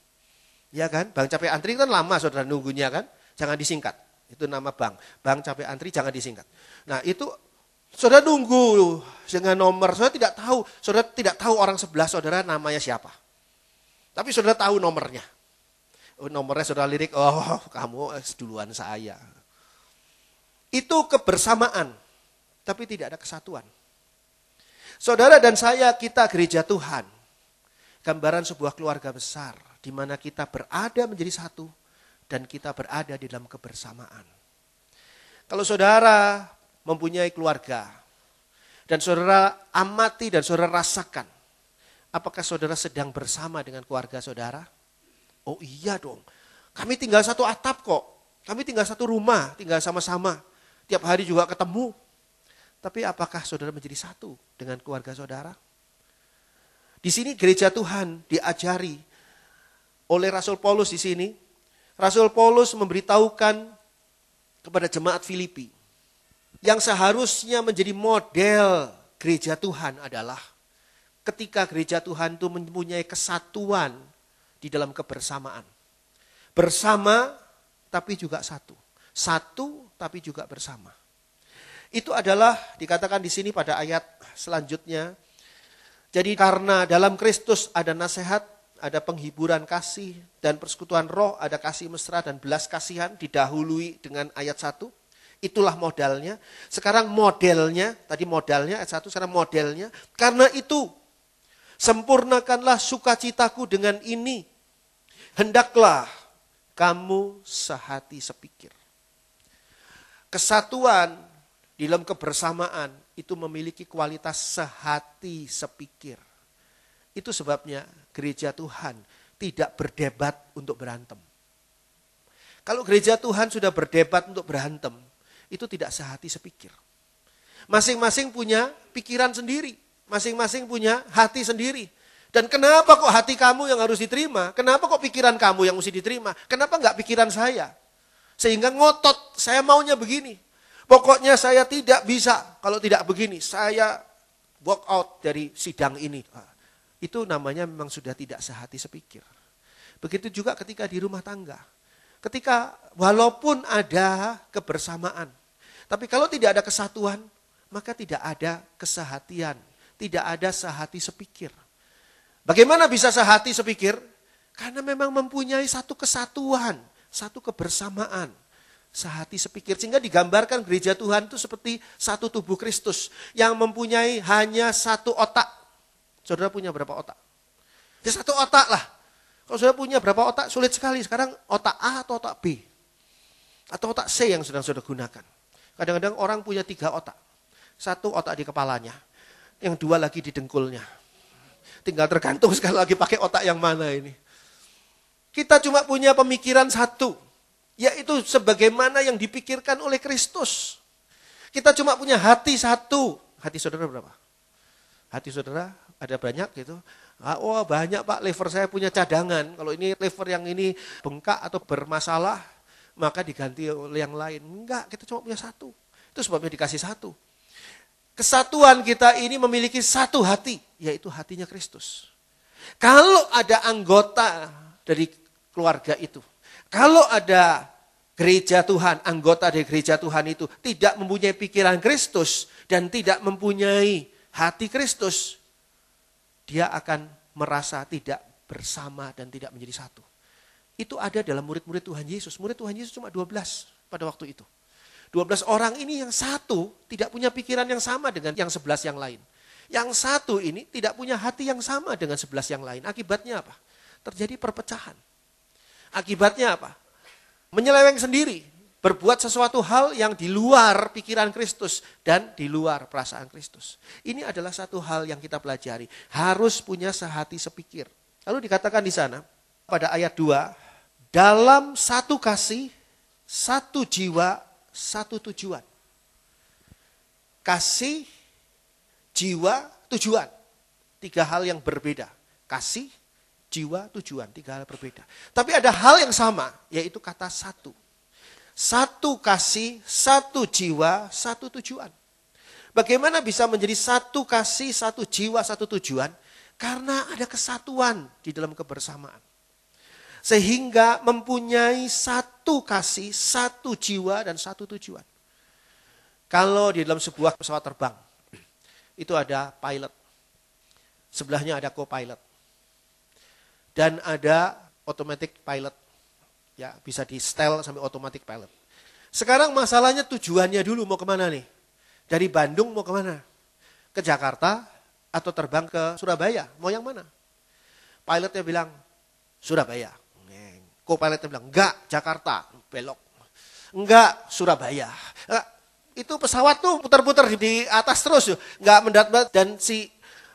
Ya kan? Bank capek antri kan lama saudara nunggunya kan? Jangan disingkat. Itu nama bank. Bank capek antri jangan disingkat. Nah itu saudara nunggu dengan nomor. Saudara tidak tahu. Saudara tidak tahu orang sebelah saudara namanya siapa. Tapi saudara tahu nomornya. Oh, nomornya saudara lirik, oh kamu duluan saya. Itu kebersamaan. Tapi tidak ada kesatuan. Saudara dan saya, kita gereja Tuhan gambaran sebuah keluarga besar di mana kita berada menjadi satu dan kita berada di dalam kebersamaan. Kalau saudara mempunyai keluarga dan saudara amati dan saudara rasakan, apakah saudara sedang bersama dengan keluarga saudara? Oh iya dong, kami tinggal satu atap kok, kami tinggal satu rumah, tinggal sama-sama, tiap hari juga ketemu. Tapi apakah saudara menjadi satu dengan keluarga saudara? Di sini gereja Tuhan diajari oleh Rasul Paulus di sini. Rasul Paulus memberitahukan kepada jemaat Filipi yang seharusnya menjadi model gereja Tuhan adalah ketika gereja Tuhan itu mempunyai kesatuan di dalam kebersamaan. Bersama tapi juga satu. Satu tapi juga bersama. Itu adalah dikatakan di sini pada ayat selanjutnya jadi karena dalam Kristus ada nasihat, ada penghiburan kasih, dan persekutuan roh, ada kasih mesra dan belas kasihan didahului dengan ayat 1. Itulah modalnya. Sekarang modelnya, tadi modalnya ayat 1, sekarang modelnya. Karena itu, sempurnakanlah sukacitaku dengan ini. Hendaklah kamu sehati sepikir. Kesatuan di dalam kebersamaan itu memiliki kualitas sehati, sepikir. Itu sebabnya gereja Tuhan tidak berdebat untuk berantem. Kalau gereja Tuhan sudah berdebat untuk berantem, itu tidak sehati sepikir. Masing-masing punya pikiran sendiri, masing-masing punya hati sendiri. Dan kenapa kok hati kamu yang harus diterima? Kenapa kok pikiran kamu yang mesti diterima? Kenapa enggak pikiran saya? Sehingga ngotot, saya maunya begini. Pokoknya saya tidak bisa kalau tidak begini. Saya walk out dari sidang ini. Ah, itu namanya memang sudah tidak sehati sepikir. Begitu juga ketika di rumah tangga. Ketika walaupun ada kebersamaan, tapi kalau tidak ada kesatuan, maka tidak ada kesehatian, tidak ada sehati sepikir. Bagaimana bisa sehati sepikir? Karena memang mempunyai satu kesatuan, satu kebersamaan sehati sepikir. Sehingga digambarkan gereja Tuhan itu seperti satu tubuh Kristus yang mempunyai hanya satu otak. Saudara punya berapa otak? Ya satu otak lah. Kalau saudara punya berapa otak, sulit sekali. Sekarang otak A atau otak B? Atau otak C yang sedang saudara gunakan? Kadang-kadang orang punya tiga otak. Satu otak di kepalanya, yang dua lagi di dengkulnya. Tinggal tergantung sekali lagi pakai otak yang mana ini. Kita cuma punya pemikiran satu, yaitu sebagaimana yang dipikirkan oleh Kristus. Kita cuma punya hati satu. Hati saudara berapa? Hati saudara ada banyak gitu. Ah, oh banyak pak, liver saya punya cadangan. Kalau ini liver yang ini bengkak atau bermasalah, maka diganti oleh yang lain. Enggak, kita cuma punya satu. Itu sebabnya dikasih satu. Kesatuan kita ini memiliki satu hati, yaitu hatinya Kristus. Kalau ada anggota dari keluarga itu kalau ada gereja Tuhan, anggota dari gereja Tuhan itu tidak mempunyai pikiran Kristus dan tidak mempunyai hati Kristus, dia akan merasa tidak bersama dan tidak menjadi satu. Itu ada dalam murid-murid Tuhan Yesus. Murid Tuhan Yesus cuma 12 pada waktu itu. 12 orang ini yang satu tidak punya pikiran yang sama dengan yang sebelas yang lain. Yang satu ini tidak punya hati yang sama dengan sebelas yang lain. Akibatnya apa? Terjadi perpecahan. Akibatnya apa? Menyeleweng sendiri, berbuat sesuatu hal yang di luar pikiran Kristus dan di luar perasaan Kristus. Ini adalah satu hal yang kita pelajari, harus punya sehati sepikir. Lalu dikatakan di sana pada ayat 2, dalam satu kasih, satu jiwa, satu tujuan. Kasih, jiwa, tujuan. Tiga hal yang berbeda. Kasih, jiwa, tujuan. Tiga hal berbeda. Tapi ada hal yang sama, yaitu kata satu. Satu kasih, satu jiwa, satu tujuan. Bagaimana bisa menjadi satu kasih, satu jiwa, satu tujuan? Karena ada kesatuan di dalam kebersamaan. Sehingga mempunyai satu kasih, satu jiwa, dan satu tujuan. Kalau di dalam sebuah pesawat terbang, itu ada pilot. Sebelahnya ada co-pilot dan ada automatic pilot. Ya, bisa di setel sampai automatic pilot. Sekarang masalahnya tujuannya dulu mau kemana nih? Dari Bandung mau kemana? Ke Jakarta atau terbang ke Surabaya? Mau yang mana? Pilotnya bilang, Surabaya. Kok pilotnya bilang, enggak, Jakarta. Belok. Enggak, Surabaya. Enggak, itu pesawat tuh putar-putar di atas terus. Enggak mendarat dan si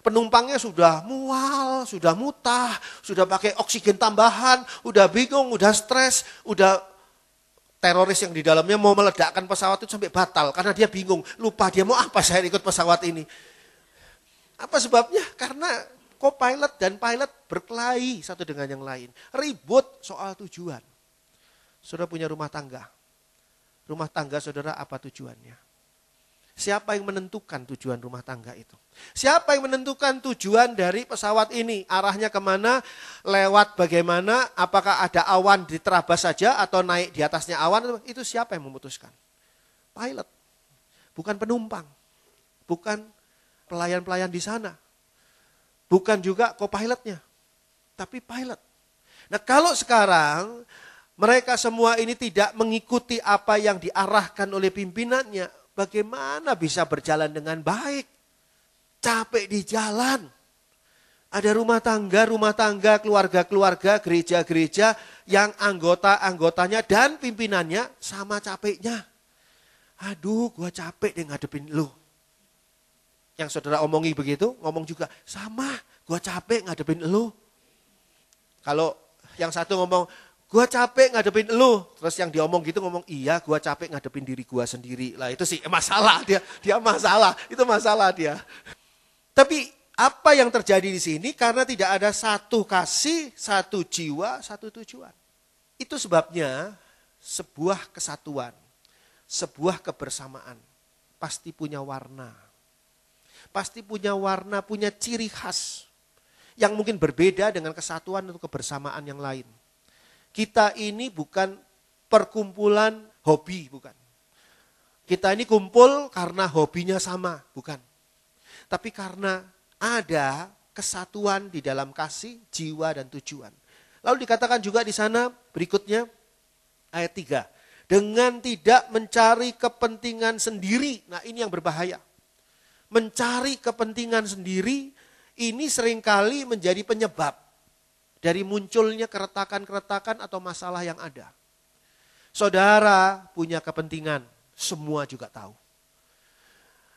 penumpangnya sudah mual, sudah mutah, sudah pakai oksigen tambahan, udah bingung, udah stres, udah teroris yang di dalamnya mau meledakkan pesawat itu sampai batal karena dia bingung, lupa dia mau apa saya ikut pesawat ini. Apa sebabnya? Karena co-pilot dan pilot berkelahi satu dengan yang lain. Ribut soal tujuan. Saudara punya rumah tangga. Rumah tangga saudara apa tujuannya? Siapa yang menentukan tujuan rumah tangga itu? Siapa yang menentukan tujuan dari pesawat ini? Arahnya kemana? Lewat bagaimana? Apakah ada awan di terabas saja atau naik di atasnya awan? Itu siapa yang memutuskan? Pilot. Bukan penumpang. Bukan pelayan-pelayan di sana. Bukan juga co-pilotnya. Tapi pilot. Nah kalau sekarang mereka semua ini tidak mengikuti apa yang diarahkan oleh pimpinannya. Bagaimana bisa berjalan dengan baik? capek di jalan. Ada rumah tangga, rumah tangga, keluarga-keluarga, gereja-gereja yang anggota-anggotanya dan pimpinannya sama capeknya. Aduh, gua capek deh ngadepin lu. Yang saudara omongi begitu, ngomong juga sama, gua capek ngadepin lu. Kalau yang satu ngomong, gua capek ngadepin lu, terus yang diomong gitu ngomong, iya gua capek ngadepin diri gua sendiri. Lah itu sih masalah dia, dia masalah, itu masalah dia. Tapi apa yang terjadi di sini karena tidak ada satu kasih, satu jiwa, satu tujuan. Itu sebabnya sebuah kesatuan, sebuah kebersamaan pasti punya warna. Pasti punya warna, punya ciri khas yang mungkin berbeda dengan kesatuan atau kebersamaan yang lain. Kita ini bukan perkumpulan hobi, bukan. Kita ini kumpul karena hobinya sama, bukan tapi karena ada kesatuan di dalam kasih, jiwa dan tujuan. Lalu dikatakan juga di sana berikutnya ayat 3. Dengan tidak mencari kepentingan sendiri. Nah ini yang berbahaya. Mencari kepentingan sendiri ini seringkali menjadi penyebab dari munculnya keretakan-keretakan atau masalah yang ada. Saudara punya kepentingan, semua juga tahu.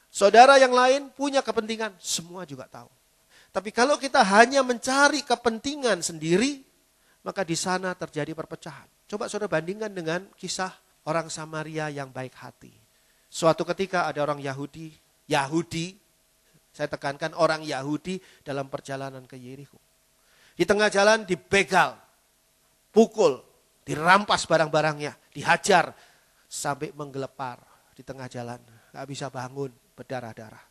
Saudara yang lain punya kepentingan, semua juga tahu. Tapi kalau kita hanya mencari kepentingan sendiri, maka di sana terjadi perpecahan. Coba saudara bandingkan dengan kisah orang Samaria yang baik hati. Suatu ketika ada orang Yahudi, Yahudi, saya tekankan orang Yahudi dalam perjalanan ke Yeriko. Di tengah jalan dibegal, pukul, dirampas barang-barangnya, dihajar, sampai menggelepar di tengah jalan. Gak bisa bangun, berdarah-darah.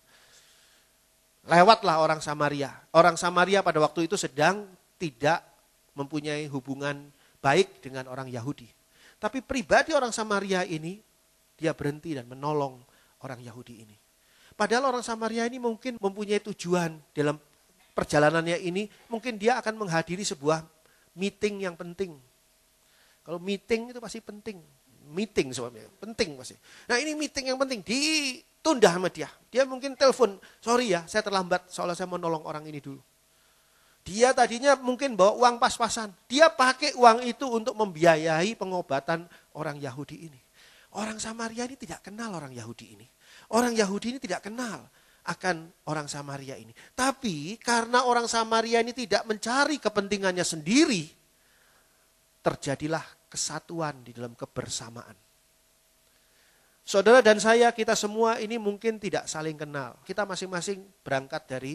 Lewatlah orang Samaria. Orang Samaria pada waktu itu sedang tidak mempunyai hubungan baik dengan orang Yahudi. Tapi pribadi orang Samaria ini, dia berhenti dan menolong orang Yahudi ini. Padahal orang Samaria ini mungkin mempunyai tujuan dalam perjalanannya ini, mungkin dia akan menghadiri sebuah meeting yang penting. Kalau meeting itu pasti penting. Meeting sebabnya, penting pasti. Nah ini meeting yang penting di Tunda sama dia. Dia mungkin telepon, sorry ya saya terlambat soalnya saya mau nolong orang ini dulu. Dia tadinya mungkin bawa uang pas-pasan. Dia pakai uang itu untuk membiayai pengobatan orang Yahudi ini. Orang Samaria ini tidak kenal orang Yahudi ini. Orang Yahudi ini tidak kenal akan orang Samaria ini. Tapi karena orang Samaria ini tidak mencari kepentingannya sendiri, terjadilah kesatuan di dalam kebersamaan. Saudara dan saya, kita semua ini mungkin tidak saling kenal. Kita masing-masing berangkat dari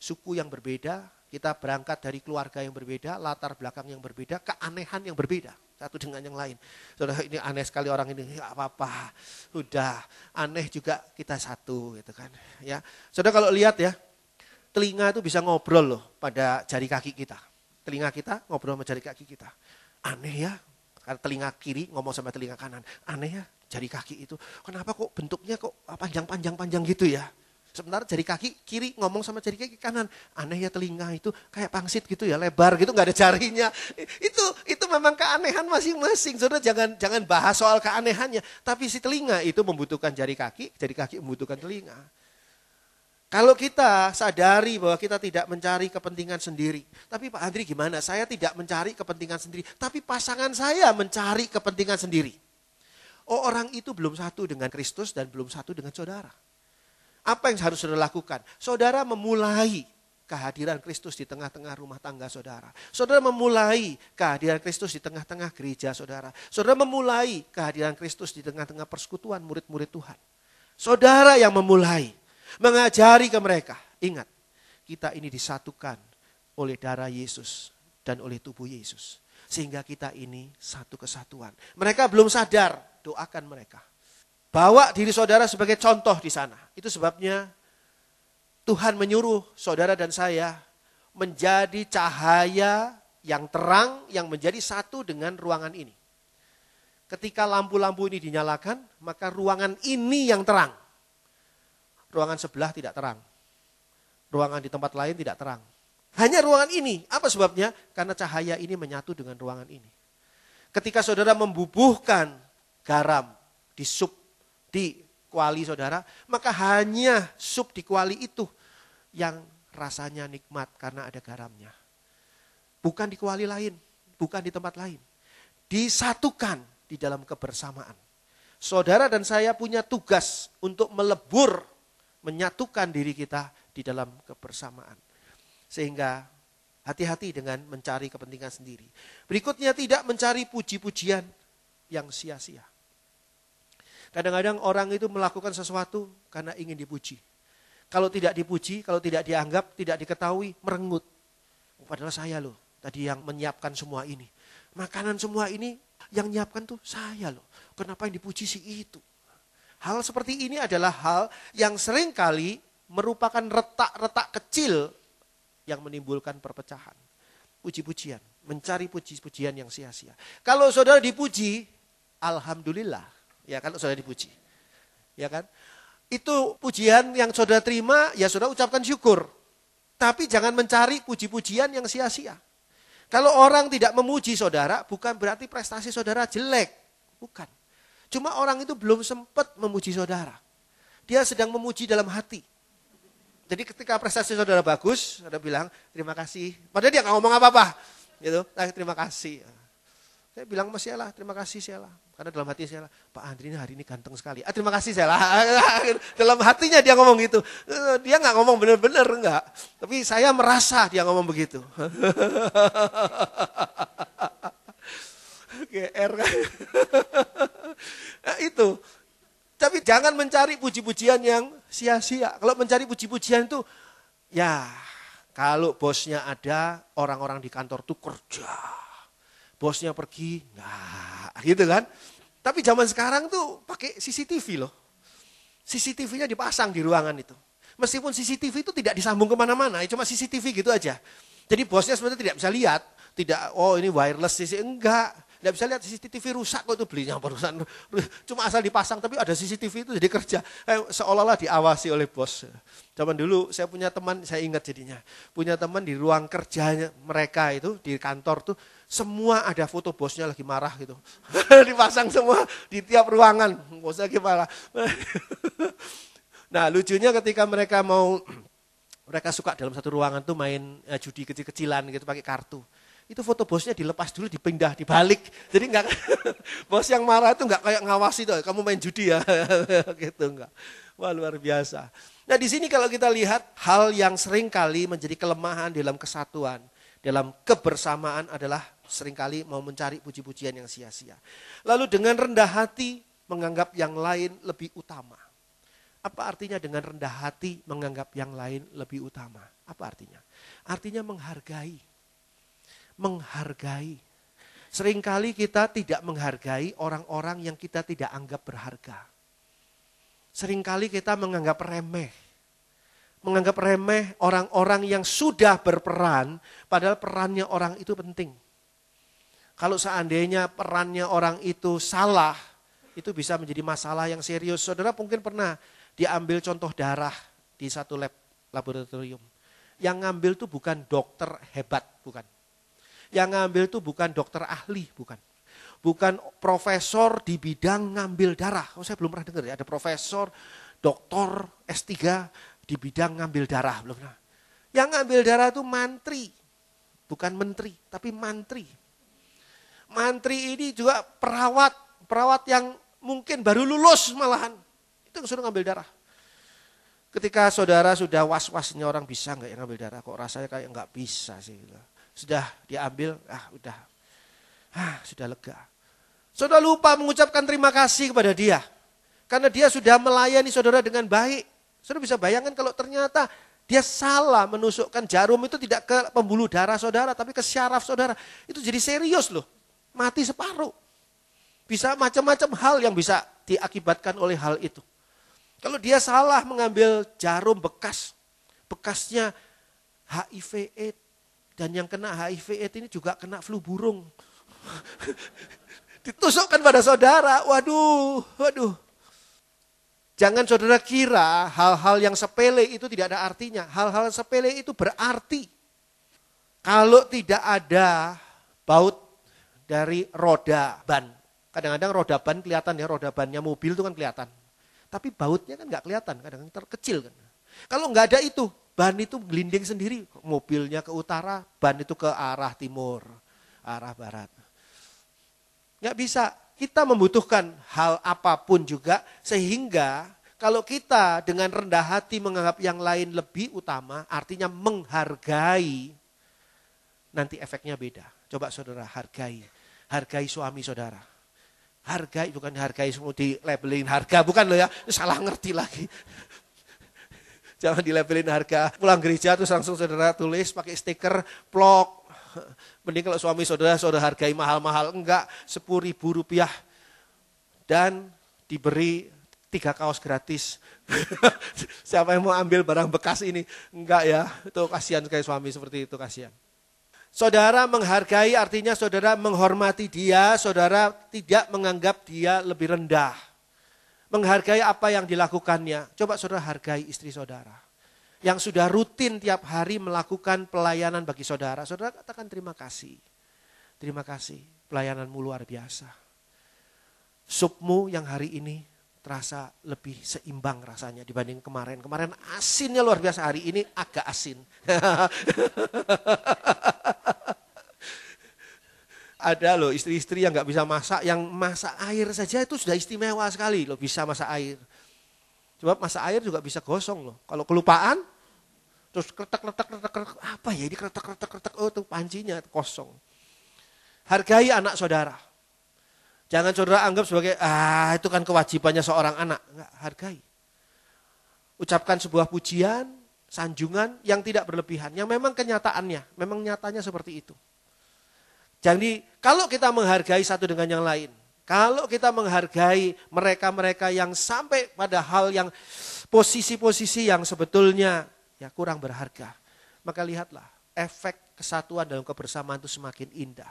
suku yang berbeda, kita berangkat dari keluarga yang berbeda, latar belakang yang berbeda, keanehan yang berbeda satu dengan yang lain. Saudara ini aneh sekali orang ini, nggak apa-apa, sudah aneh juga kita satu gitu kan. Ya, saudara kalau lihat ya, telinga itu bisa ngobrol loh pada jari kaki kita. Telinga kita ngobrol sama jari kaki kita. Aneh ya, karena telinga kiri ngomong sama telinga kanan. Aneh ya, jari kaki itu. Kenapa kok bentuknya kok ah, panjang-panjang-panjang gitu ya? sebentar jari kaki kiri ngomong sama jari kaki kanan. Aneh ya telinga itu kayak pangsit gitu ya, lebar gitu nggak ada jarinya. Itu itu memang keanehan masing-masing. Saudara jangan jangan bahas soal keanehannya, tapi si telinga itu membutuhkan jari kaki, jari kaki membutuhkan telinga. Kalau kita sadari bahwa kita tidak mencari kepentingan sendiri. Tapi Pak Andri gimana? Saya tidak mencari kepentingan sendiri. Tapi pasangan saya mencari kepentingan sendiri. Oh orang itu belum satu dengan Kristus dan belum satu dengan saudara. Apa yang harus saudara lakukan? Saudara memulai kehadiran Kristus di tengah-tengah rumah tangga saudara. Saudara memulai kehadiran Kristus di tengah-tengah gereja saudara. Saudara memulai kehadiran Kristus di tengah-tengah persekutuan murid-murid Tuhan. Saudara yang memulai mengajari ke mereka. Ingat, kita ini disatukan oleh darah Yesus dan oleh tubuh Yesus. Sehingga kita ini satu kesatuan. Mereka belum sadar, doakan mereka. Bawa diri saudara sebagai contoh di sana. Itu sebabnya Tuhan menyuruh saudara dan saya menjadi cahaya yang terang yang menjadi satu dengan ruangan ini. Ketika lampu-lampu ini dinyalakan, maka ruangan ini yang terang ruangan sebelah tidak terang. Ruangan di tempat lain tidak terang. Hanya ruangan ini. Apa sebabnya? Karena cahaya ini menyatu dengan ruangan ini. Ketika saudara membubuhkan garam di sup di kuali saudara, maka hanya sup di kuali itu yang rasanya nikmat karena ada garamnya. Bukan di kuali lain, bukan di tempat lain. Disatukan di dalam kebersamaan. Saudara dan saya punya tugas untuk melebur menyatukan diri kita di dalam kebersamaan. Sehingga hati-hati dengan mencari kepentingan sendiri. Berikutnya tidak mencari puji-pujian yang sia-sia. Kadang-kadang orang itu melakukan sesuatu karena ingin dipuji. Kalau tidak dipuji, kalau tidak dianggap, tidak diketahui, merengut. Oh, padahal saya loh, tadi yang menyiapkan semua ini. Makanan semua ini yang menyiapkan tuh saya loh. Kenapa yang dipuji si itu? Hal seperti ini adalah hal yang seringkali merupakan retak-retak kecil yang menimbulkan perpecahan. Puji-pujian, mencari puji-pujian yang sia-sia. Kalau saudara dipuji, alhamdulillah. Ya kan? saudara dipuji. Ya kan? Itu pujian yang saudara terima, ya saudara ucapkan syukur. Tapi jangan mencari puji-pujian yang sia-sia. Kalau orang tidak memuji saudara, bukan berarti prestasi saudara jelek. Bukan. Cuma orang itu belum sempat memuji saudara. Dia sedang memuji dalam hati. Jadi ketika prestasi saudara bagus, saudara bilang terima kasih. Padahal dia nggak ngomong apa-apa, gitu. Nah, terima kasih. Saya bilang sama Siala, terima kasih Siala. Karena dalam hati Siala, Pak Andri ini hari ini ganteng sekali. Ah terima kasih Siala. dalam hatinya dia ngomong gitu. Eh, dia nggak ngomong bener-bener enggak. Tapi saya merasa dia ngomong begitu. GR kan. nah, itu. Tapi jangan mencari puji-pujian yang sia-sia. Kalau mencari puji-pujian itu, ya kalau bosnya ada, orang-orang di kantor tuh kerja. Bosnya pergi, nah gitu kan. Tapi zaman sekarang tuh pakai CCTV loh. CCTV-nya dipasang di ruangan itu. Meskipun CCTV itu tidak disambung kemana-mana, ya cuma CCTV gitu aja. Jadi bosnya sebenarnya tidak bisa lihat, tidak oh ini wireless CCTV, enggak. Tidak bisa lihat CCTV rusak kok itu belinya perusahaan, Cuma asal dipasang tapi ada CCTV itu jadi kerja. Eh, seolah-olah diawasi oleh bos. Zaman dulu saya punya teman, saya ingat jadinya. Punya teman di ruang kerjanya mereka itu di kantor tuh semua ada foto bosnya lagi marah gitu. Dipasang semua di tiap ruangan. Bosnya lagi marah. nah lucunya ketika mereka mau mereka suka dalam satu ruangan tuh main eh, judi kecil-kecilan gitu pakai kartu itu foto bosnya dilepas dulu, dipindah, dibalik. Jadi enggak, bos yang marah itu enggak kayak ngawasi tuh, kamu main judi ya, gitu enggak. Wah luar biasa. Nah di sini kalau kita lihat hal yang sering kali menjadi kelemahan dalam kesatuan, dalam kebersamaan adalah sering kali mau mencari puji-pujian yang sia-sia. Lalu dengan rendah hati menganggap yang lain lebih utama. Apa artinya dengan rendah hati menganggap yang lain lebih utama? Apa artinya? Artinya menghargai menghargai. Seringkali kita tidak menghargai orang-orang yang kita tidak anggap berharga. Seringkali kita menganggap remeh. Menganggap remeh orang-orang yang sudah berperan, padahal perannya orang itu penting. Kalau seandainya perannya orang itu salah, itu bisa menjadi masalah yang serius. Saudara mungkin pernah diambil contoh darah di satu lab, laboratorium. Yang ngambil itu bukan dokter hebat, bukan yang ngambil itu bukan dokter ahli, bukan. Bukan profesor di bidang ngambil darah. Oh, saya belum pernah dengar ya, ada profesor, doktor S3 di bidang ngambil darah. Belum pernah. Yang ngambil darah itu mantri. Bukan menteri, tapi mantri. Mantri ini juga perawat, perawat yang mungkin baru lulus malahan. Itu yang suruh ngambil darah. Ketika saudara sudah was-wasnya orang bisa nggak yang ngambil darah, kok rasanya kayak nggak bisa sih. Gitu sudah diambil, ah udah, ah sudah lega. Saudara lupa mengucapkan terima kasih kepada dia. Karena dia sudah melayani saudara dengan baik. Saudara bisa bayangkan kalau ternyata dia salah menusukkan jarum itu tidak ke pembuluh darah saudara, tapi ke syaraf saudara. Itu jadi serius loh. Mati separuh. Bisa macam-macam hal yang bisa diakibatkan oleh hal itu. Kalau dia salah mengambil jarum bekas, bekasnya HIV AIDS. E dan yang kena HIV AIDS ini juga kena flu burung. Ditusukkan pada saudara. Waduh, waduh. Jangan saudara kira hal-hal yang sepele itu tidak ada artinya. Hal-hal sepele itu berarti. Kalau tidak ada baut dari roda ban. Kadang-kadang roda ban kelihatan ya, roda bannya mobil itu kan kelihatan. Tapi bautnya kan nggak kelihatan, kadang-kadang terkecil kan. Kalau nggak ada itu, ban itu gelinding sendiri, mobilnya ke utara, ban itu ke arah timur, arah barat. Nggak bisa, kita membutuhkan hal apapun juga sehingga kalau kita dengan rendah hati menganggap yang lain lebih utama, artinya menghargai, nanti efeknya beda. Coba saudara hargai, hargai suami saudara. Hargai, bukan hargai semua di labeling harga, bukan loh ya, salah ngerti lagi jangan dilabelin harga. Pulang gereja terus langsung saudara tulis pakai stiker plok. Mending kalau suami saudara saudara hargai mahal-mahal enggak sepuluh ribu rupiah dan diberi tiga kaos gratis. Siapa yang mau ambil barang bekas ini? Enggak ya, itu kasihan sekali suami seperti itu kasihan. Saudara menghargai artinya saudara menghormati dia, saudara tidak menganggap dia lebih rendah menghargai apa yang dilakukannya. Coba saudara hargai istri saudara. Yang sudah rutin tiap hari melakukan pelayanan bagi saudara. Saudara katakan terima kasih. Terima kasih, pelayananmu luar biasa. Supmu yang hari ini terasa lebih seimbang rasanya dibanding kemarin. Kemarin asinnya luar biasa, hari ini agak asin. Ada loh istri-istri yang nggak bisa masak, yang masak air saja itu sudah istimewa sekali loh bisa masak air. Coba masak air juga bisa gosong loh. Kalau kelupaan, terus kretek, kretek, kretek, kretek. Apa ya ini kretek, kretek, kretek. Oh tuh pancinya kosong. Hargai anak saudara. Jangan saudara anggap sebagai, ah itu kan kewajibannya seorang anak. Enggak, hargai. Ucapkan sebuah pujian, sanjungan yang tidak berlebihan. Yang memang kenyataannya, memang nyatanya seperti itu. Jadi kalau kita menghargai satu dengan yang lain, kalau kita menghargai mereka-mereka yang sampai pada hal yang posisi-posisi yang sebetulnya ya kurang berharga, maka lihatlah efek kesatuan dalam kebersamaan itu semakin indah.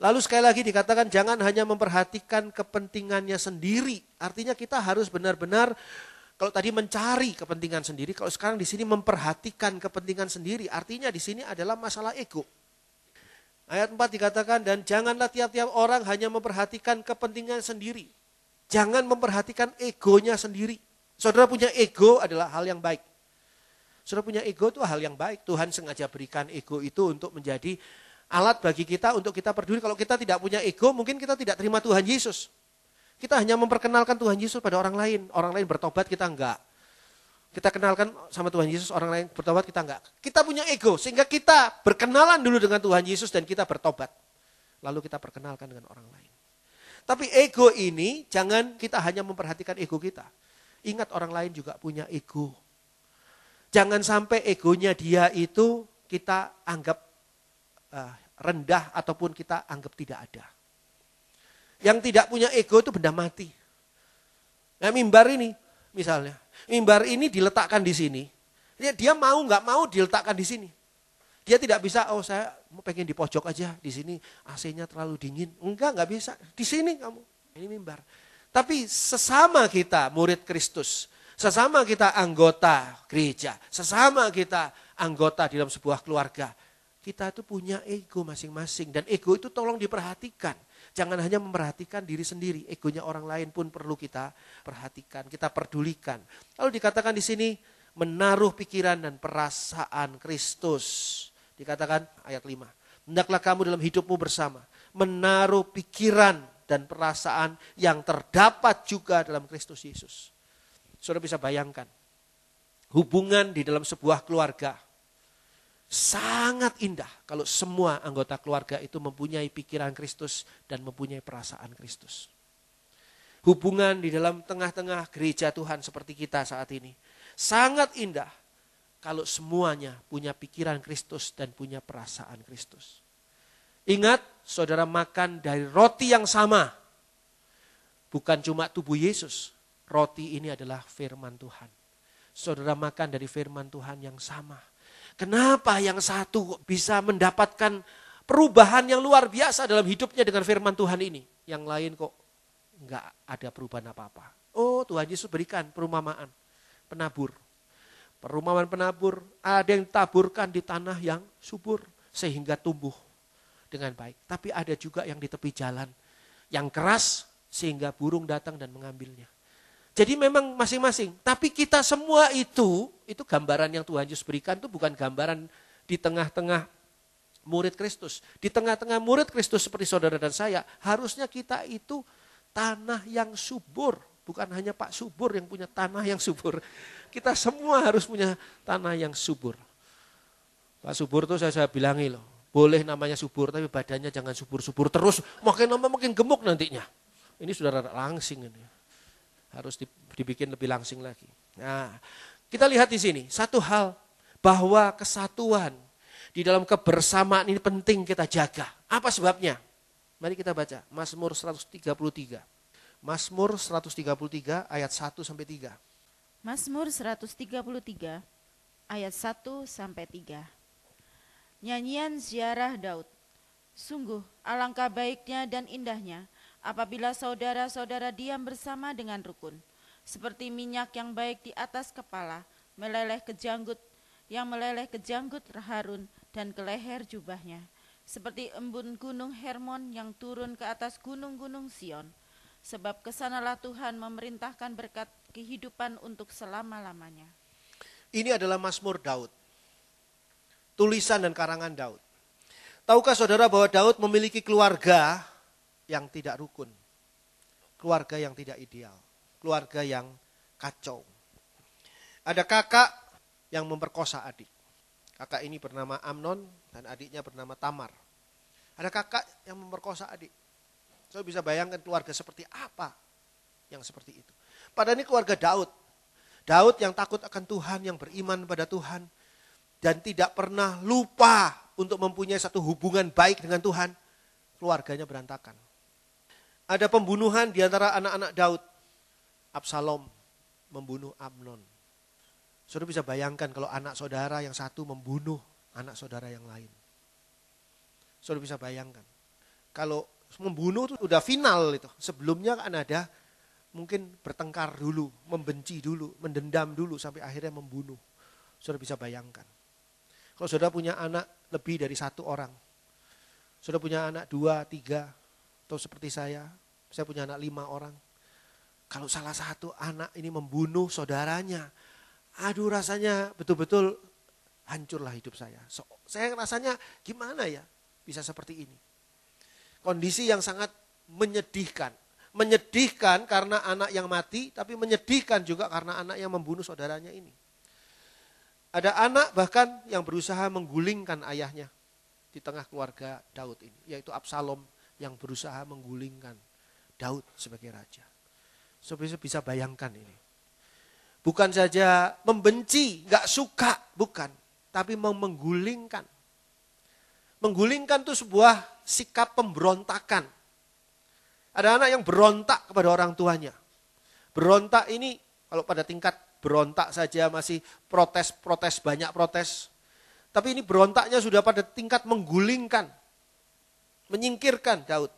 Lalu sekali lagi dikatakan jangan hanya memperhatikan kepentingannya sendiri. Artinya kita harus benar-benar kalau tadi mencari kepentingan sendiri, kalau sekarang di sini memperhatikan kepentingan sendiri, artinya di sini adalah masalah ego. Ayat 4 dikatakan, dan janganlah tiap-tiap orang hanya memperhatikan kepentingan sendiri. Jangan memperhatikan egonya sendiri. Saudara punya ego adalah hal yang baik. Saudara punya ego itu hal yang baik. Tuhan sengaja berikan ego itu untuk menjadi alat bagi kita untuk kita peduli. Kalau kita tidak punya ego, mungkin kita tidak terima Tuhan Yesus. Kita hanya memperkenalkan Tuhan Yesus pada orang lain. Orang lain bertobat, kita enggak kita kenalkan sama Tuhan Yesus, orang lain bertobat kita enggak. Kita punya ego, sehingga kita berkenalan dulu dengan Tuhan Yesus dan kita bertobat. Lalu kita perkenalkan dengan orang lain. Tapi ego ini jangan kita hanya memperhatikan ego kita. Ingat orang lain juga punya ego. Jangan sampai egonya dia itu kita anggap eh, rendah ataupun kita anggap tidak ada. Yang tidak punya ego itu benda mati. Nah mimbar ini misalnya, Mimbar ini diletakkan di sini. Ya, dia, mau nggak mau diletakkan di sini. Dia tidak bisa, oh saya pengen di pojok aja di sini AC-nya terlalu dingin. Enggak, nggak bisa. Di sini kamu. Ini mimbar. Tapi sesama kita murid Kristus, sesama kita anggota gereja, sesama kita anggota di dalam sebuah keluarga, kita itu punya ego masing-masing dan ego itu tolong diperhatikan. Jangan hanya memperhatikan diri sendiri, egonya orang lain pun perlu kita perhatikan, kita pedulikan. Lalu dikatakan di sini menaruh pikiran dan perasaan Kristus. Dikatakan ayat 5. Hendaklah kamu dalam hidupmu bersama menaruh pikiran dan perasaan yang terdapat juga dalam Kristus Yesus. Saudara bisa bayangkan hubungan di dalam sebuah keluarga Sangat indah kalau semua anggota keluarga itu mempunyai pikiran Kristus dan mempunyai perasaan Kristus. Hubungan di dalam tengah-tengah gereja Tuhan seperti kita saat ini. Sangat indah kalau semuanya punya pikiran Kristus dan punya perasaan Kristus. Ingat, saudara makan dari roti yang sama. Bukan cuma tubuh Yesus, roti ini adalah firman Tuhan. Saudara makan dari firman Tuhan yang sama. Kenapa yang satu bisa mendapatkan perubahan yang luar biasa dalam hidupnya dengan firman Tuhan ini? Yang lain kok enggak ada perubahan apa-apa. Oh Tuhan Yesus berikan perumamaan penabur. Perumahan penabur, ada yang taburkan di tanah yang subur sehingga tumbuh dengan baik. Tapi ada juga yang di tepi jalan yang keras sehingga burung datang dan mengambilnya. Jadi memang masing-masing. Tapi kita semua itu, itu gambaran yang Tuhan Yesus berikan itu bukan gambaran di tengah-tengah murid Kristus. Di tengah-tengah murid Kristus seperti saudara dan saya, harusnya kita itu tanah yang subur. Bukan hanya Pak Subur yang punya tanah yang subur. Kita semua harus punya tanah yang subur. Pak Subur itu saya, saya bilangi loh, boleh namanya subur tapi badannya jangan subur-subur terus, makin lama makin gemuk nantinya. Ini sudah langsing ini harus dibikin lebih langsing lagi. Nah, kita lihat di sini satu hal bahwa kesatuan di dalam kebersamaan ini penting kita jaga. Apa sebabnya? Mari kita baca Mazmur 133. Mazmur 133 ayat 1 sampai 3. Mazmur 133 ayat 1 sampai 3. Nyanyian ziarah Daud. Sungguh alangkah baiknya dan indahnya apabila saudara-saudara diam bersama dengan rukun, seperti minyak yang baik di atas kepala, meleleh ke janggut, yang meleleh ke janggut Harun dan ke leher jubahnya, seperti embun gunung Hermon yang turun ke atas gunung-gunung Sion, sebab kesanalah Tuhan memerintahkan berkat kehidupan untuk selama-lamanya. Ini adalah Mazmur Daud, tulisan dan karangan Daud. Tahukah saudara bahwa Daud memiliki keluarga yang tidak rukun, keluarga yang tidak ideal, keluarga yang kacau. Ada kakak yang memperkosa adik. Kakak ini bernama Amnon dan adiknya bernama Tamar. Ada kakak yang memperkosa adik. Saya bisa bayangkan keluarga seperti apa yang seperti itu. Padahal ini keluarga Daud. Daud yang takut akan Tuhan, yang beriman pada Tuhan. Dan tidak pernah lupa untuk mempunyai satu hubungan baik dengan Tuhan. Keluarganya berantakan ada pembunuhan di antara anak-anak Daud. Absalom membunuh Amnon. Saudara bisa bayangkan kalau anak saudara yang satu membunuh anak saudara yang lain. Saudara bisa bayangkan. Kalau membunuh itu sudah final itu. Sebelumnya kan ada mungkin bertengkar dulu, membenci dulu, mendendam dulu sampai akhirnya membunuh. Saudara bisa bayangkan. Kalau saudara punya anak lebih dari satu orang, saudara punya anak dua, tiga, atau seperti saya, saya punya anak lima orang. Kalau salah satu anak ini membunuh saudaranya, aduh rasanya betul-betul hancurlah hidup saya. So, saya rasanya gimana ya bisa seperti ini. Kondisi yang sangat menyedihkan. Menyedihkan karena anak yang mati, tapi menyedihkan juga karena anak yang membunuh saudaranya ini. Ada anak bahkan yang berusaha menggulingkan ayahnya di tengah keluarga Daud ini, yaitu Absalom yang berusaha menggulingkan Daud sebagai raja. Sebisa bisa bayangkan ini. Bukan saja membenci, nggak suka, bukan. Tapi mau menggulingkan. Menggulingkan itu sebuah sikap pemberontakan. Ada anak yang berontak kepada orang tuanya. Berontak ini kalau pada tingkat berontak saja masih protes-protes, banyak protes. Tapi ini berontaknya sudah pada tingkat menggulingkan menyingkirkan Daud.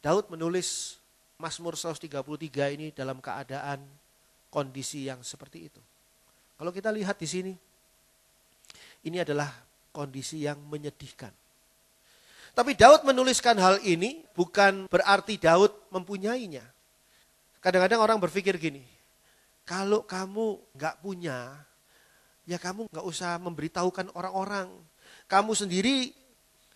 Daud menulis Mazmur 133 ini dalam keadaan kondisi yang seperti itu. Kalau kita lihat di sini, ini adalah kondisi yang menyedihkan. Tapi Daud menuliskan hal ini bukan berarti Daud mempunyainya. Kadang-kadang orang berpikir gini, kalau kamu nggak punya, ya kamu nggak usah memberitahukan orang-orang. Kamu sendiri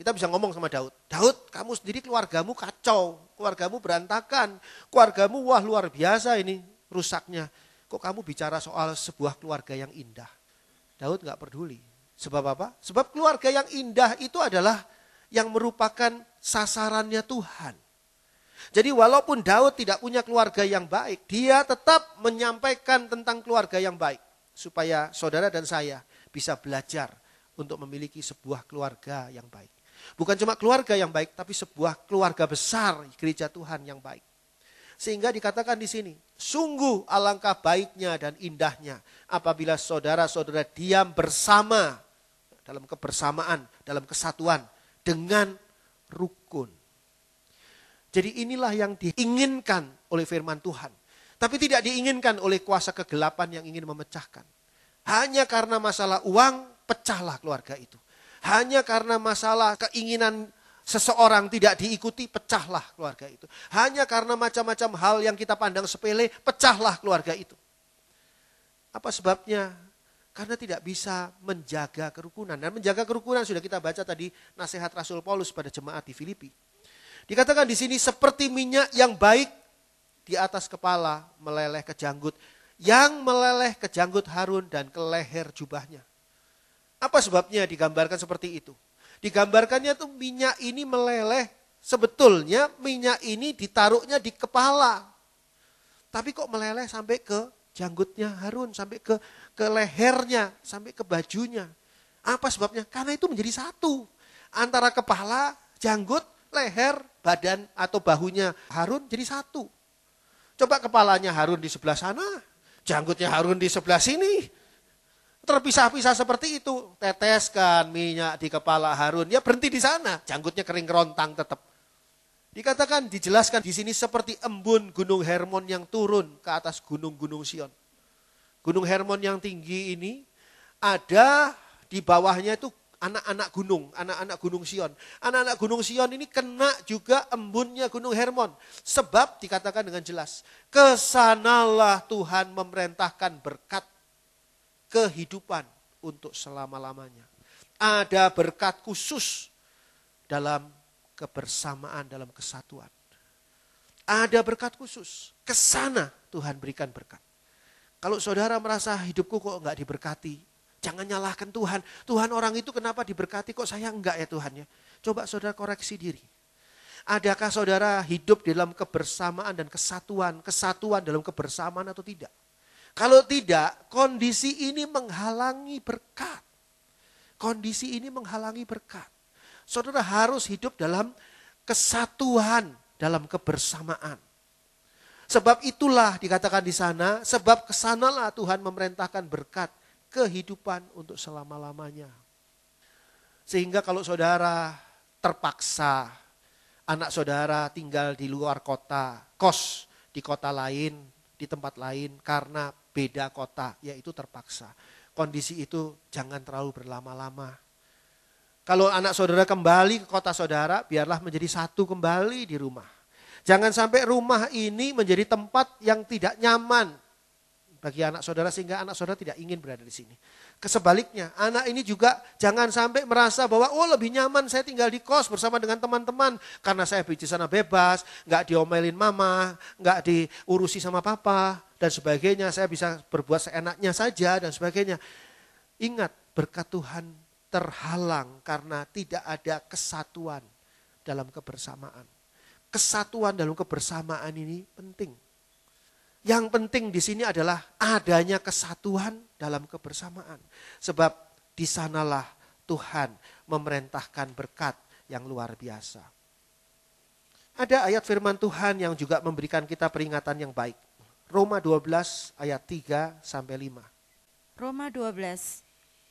kita bisa ngomong sama Daud. Daud, kamu sendiri keluargamu kacau. Keluargamu berantakan. Keluargamu wah luar biasa ini rusaknya. Kok kamu bicara soal sebuah keluarga yang indah? Daud nggak peduli. Sebab apa? Sebab keluarga yang indah itu adalah yang merupakan sasarannya Tuhan. Jadi walaupun Daud tidak punya keluarga yang baik, dia tetap menyampaikan tentang keluarga yang baik. Supaya saudara dan saya bisa belajar untuk memiliki sebuah keluarga yang baik. Bukan cuma keluarga yang baik, tapi sebuah keluarga besar gereja Tuhan yang baik. Sehingga dikatakan di sini, sungguh alangkah baiknya dan indahnya apabila saudara-saudara diam bersama dalam kebersamaan, dalam kesatuan dengan rukun. Jadi inilah yang diinginkan oleh firman Tuhan. Tapi tidak diinginkan oleh kuasa kegelapan yang ingin memecahkan. Hanya karena masalah uang, pecahlah keluarga itu. Hanya karena masalah keinginan seseorang tidak diikuti, pecahlah keluarga itu. Hanya karena macam-macam hal yang kita pandang sepele, pecahlah keluarga itu. Apa sebabnya? Karena tidak bisa menjaga kerukunan. Dan menjaga kerukunan sudah kita baca tadi nasihat Rasul Paulus pada jemaat di Filipi. Dikatakan di sini seperti minyak yang baik di atas kepala meleleh ke janggut. Yang meleleh ke janggut Harun dan ke leher jubahnya. Apa sebabnya digambarkan seperti itu? Digambarkannya tuh minyak ini meleleh. Sebetulnya minyak ini ditaruhnya di kepala. Tapi kok meleleh sampai ke janggutnya Harun, sampai ke ke lehernya, sampai ke bajunya. Apa sebabnya? Karena itu menjadi satu. Antara kepala, janggut, leher, badan atau bahunya Harun jadi satu. Coba kepalanya Harun di sebelah sana, janggutnya Harun di sebelah sini, terpisah-pisah seperti itu. Teteskan minyak di kepala Harun. Ya berhenti di sana. Janggutnya kering kerontang tetap. Dikatakan, dijelaskan di sini seperti embun gunung Hermon yang turun ke atas gunung-gunung Sion. Gunung Hermon yang tinggi ini ada di bawahnya itu anak-anak gunung, anak-anak gunung Sion. Anak-anak gunung Sion ini kena juga embunnya gunung Hermon. Sebab dikatakan dengan jelas, kesanalah Tuhan memerintahkan berkat kehidupan untuk selama-lamanya. Ada berkat khusus dalam kebersamaan, dalam kesatuan. Ada berkat khusus. Kesana Tuhan berikan berkat. Kalau saudara merasa hidupku kok enggak diberkati, jangan nyalahkan Tuhan. Tuhan orang itu kenapa diberkati kok saya enggak ya Tuhan ya. Coba saudara koreksi diri. Adakah saudara hidup dalam kebersamaan dan kesatuan, kesatuan dalam kebersamaan atau tidak? Kalau tidak, kondisi ini menghalangi berkat. Kondisi ini menghalangi berkat. Saudara harus hidup dalam kesatuan, dalam kebersamaan. Sebab itulah dikatakan di sana, sebab kesanalah Tuhan memerintahkan berkat kehidupan untuk selama-lamanya. Sehingga kalau saudara terpaksa anak saudara tinggal di luar kota, kos di kota lain, di tempat lain karena beda kota, yaitu terpaksa. Kondisi itu jangan terlalu berlama-lama. Kalau anak saudara kembali ke kota saudara, biarlah menjadi satu kembali di rumah. Jangan sampai rumah ini menjadi tempat yang tidak nyaman bagi anak saudara sehingga anak saudara tidak ingin berada di sini. Kesebaliknya, anak ini juga jangan sampai merasa bahwa oh lebih nyaman saya tinggal di kos bersama dengan teman-teman karena saya di sana bebas, nggak diomelin mama, nggak diurusi sama papa dan sebagainya. Saya bisa berbuat seenaknya saja dan sebagainya. Ingat berkat Tuhan terhalang karena tidak ada kesatuan dalam kebersamaan. Kesatuan dalam kebersamaan ini penting. Yang penting di sini adalah adanya kesatuan dalam kebersamaan. Sebab di sanalah Tuhan memerintahkan berkat yang luar biasa. Ada ayat firman Tuhan yang juga memberikan kita peringatan yang baik. Roma 12 ayat 3 sampai 5. Roma 12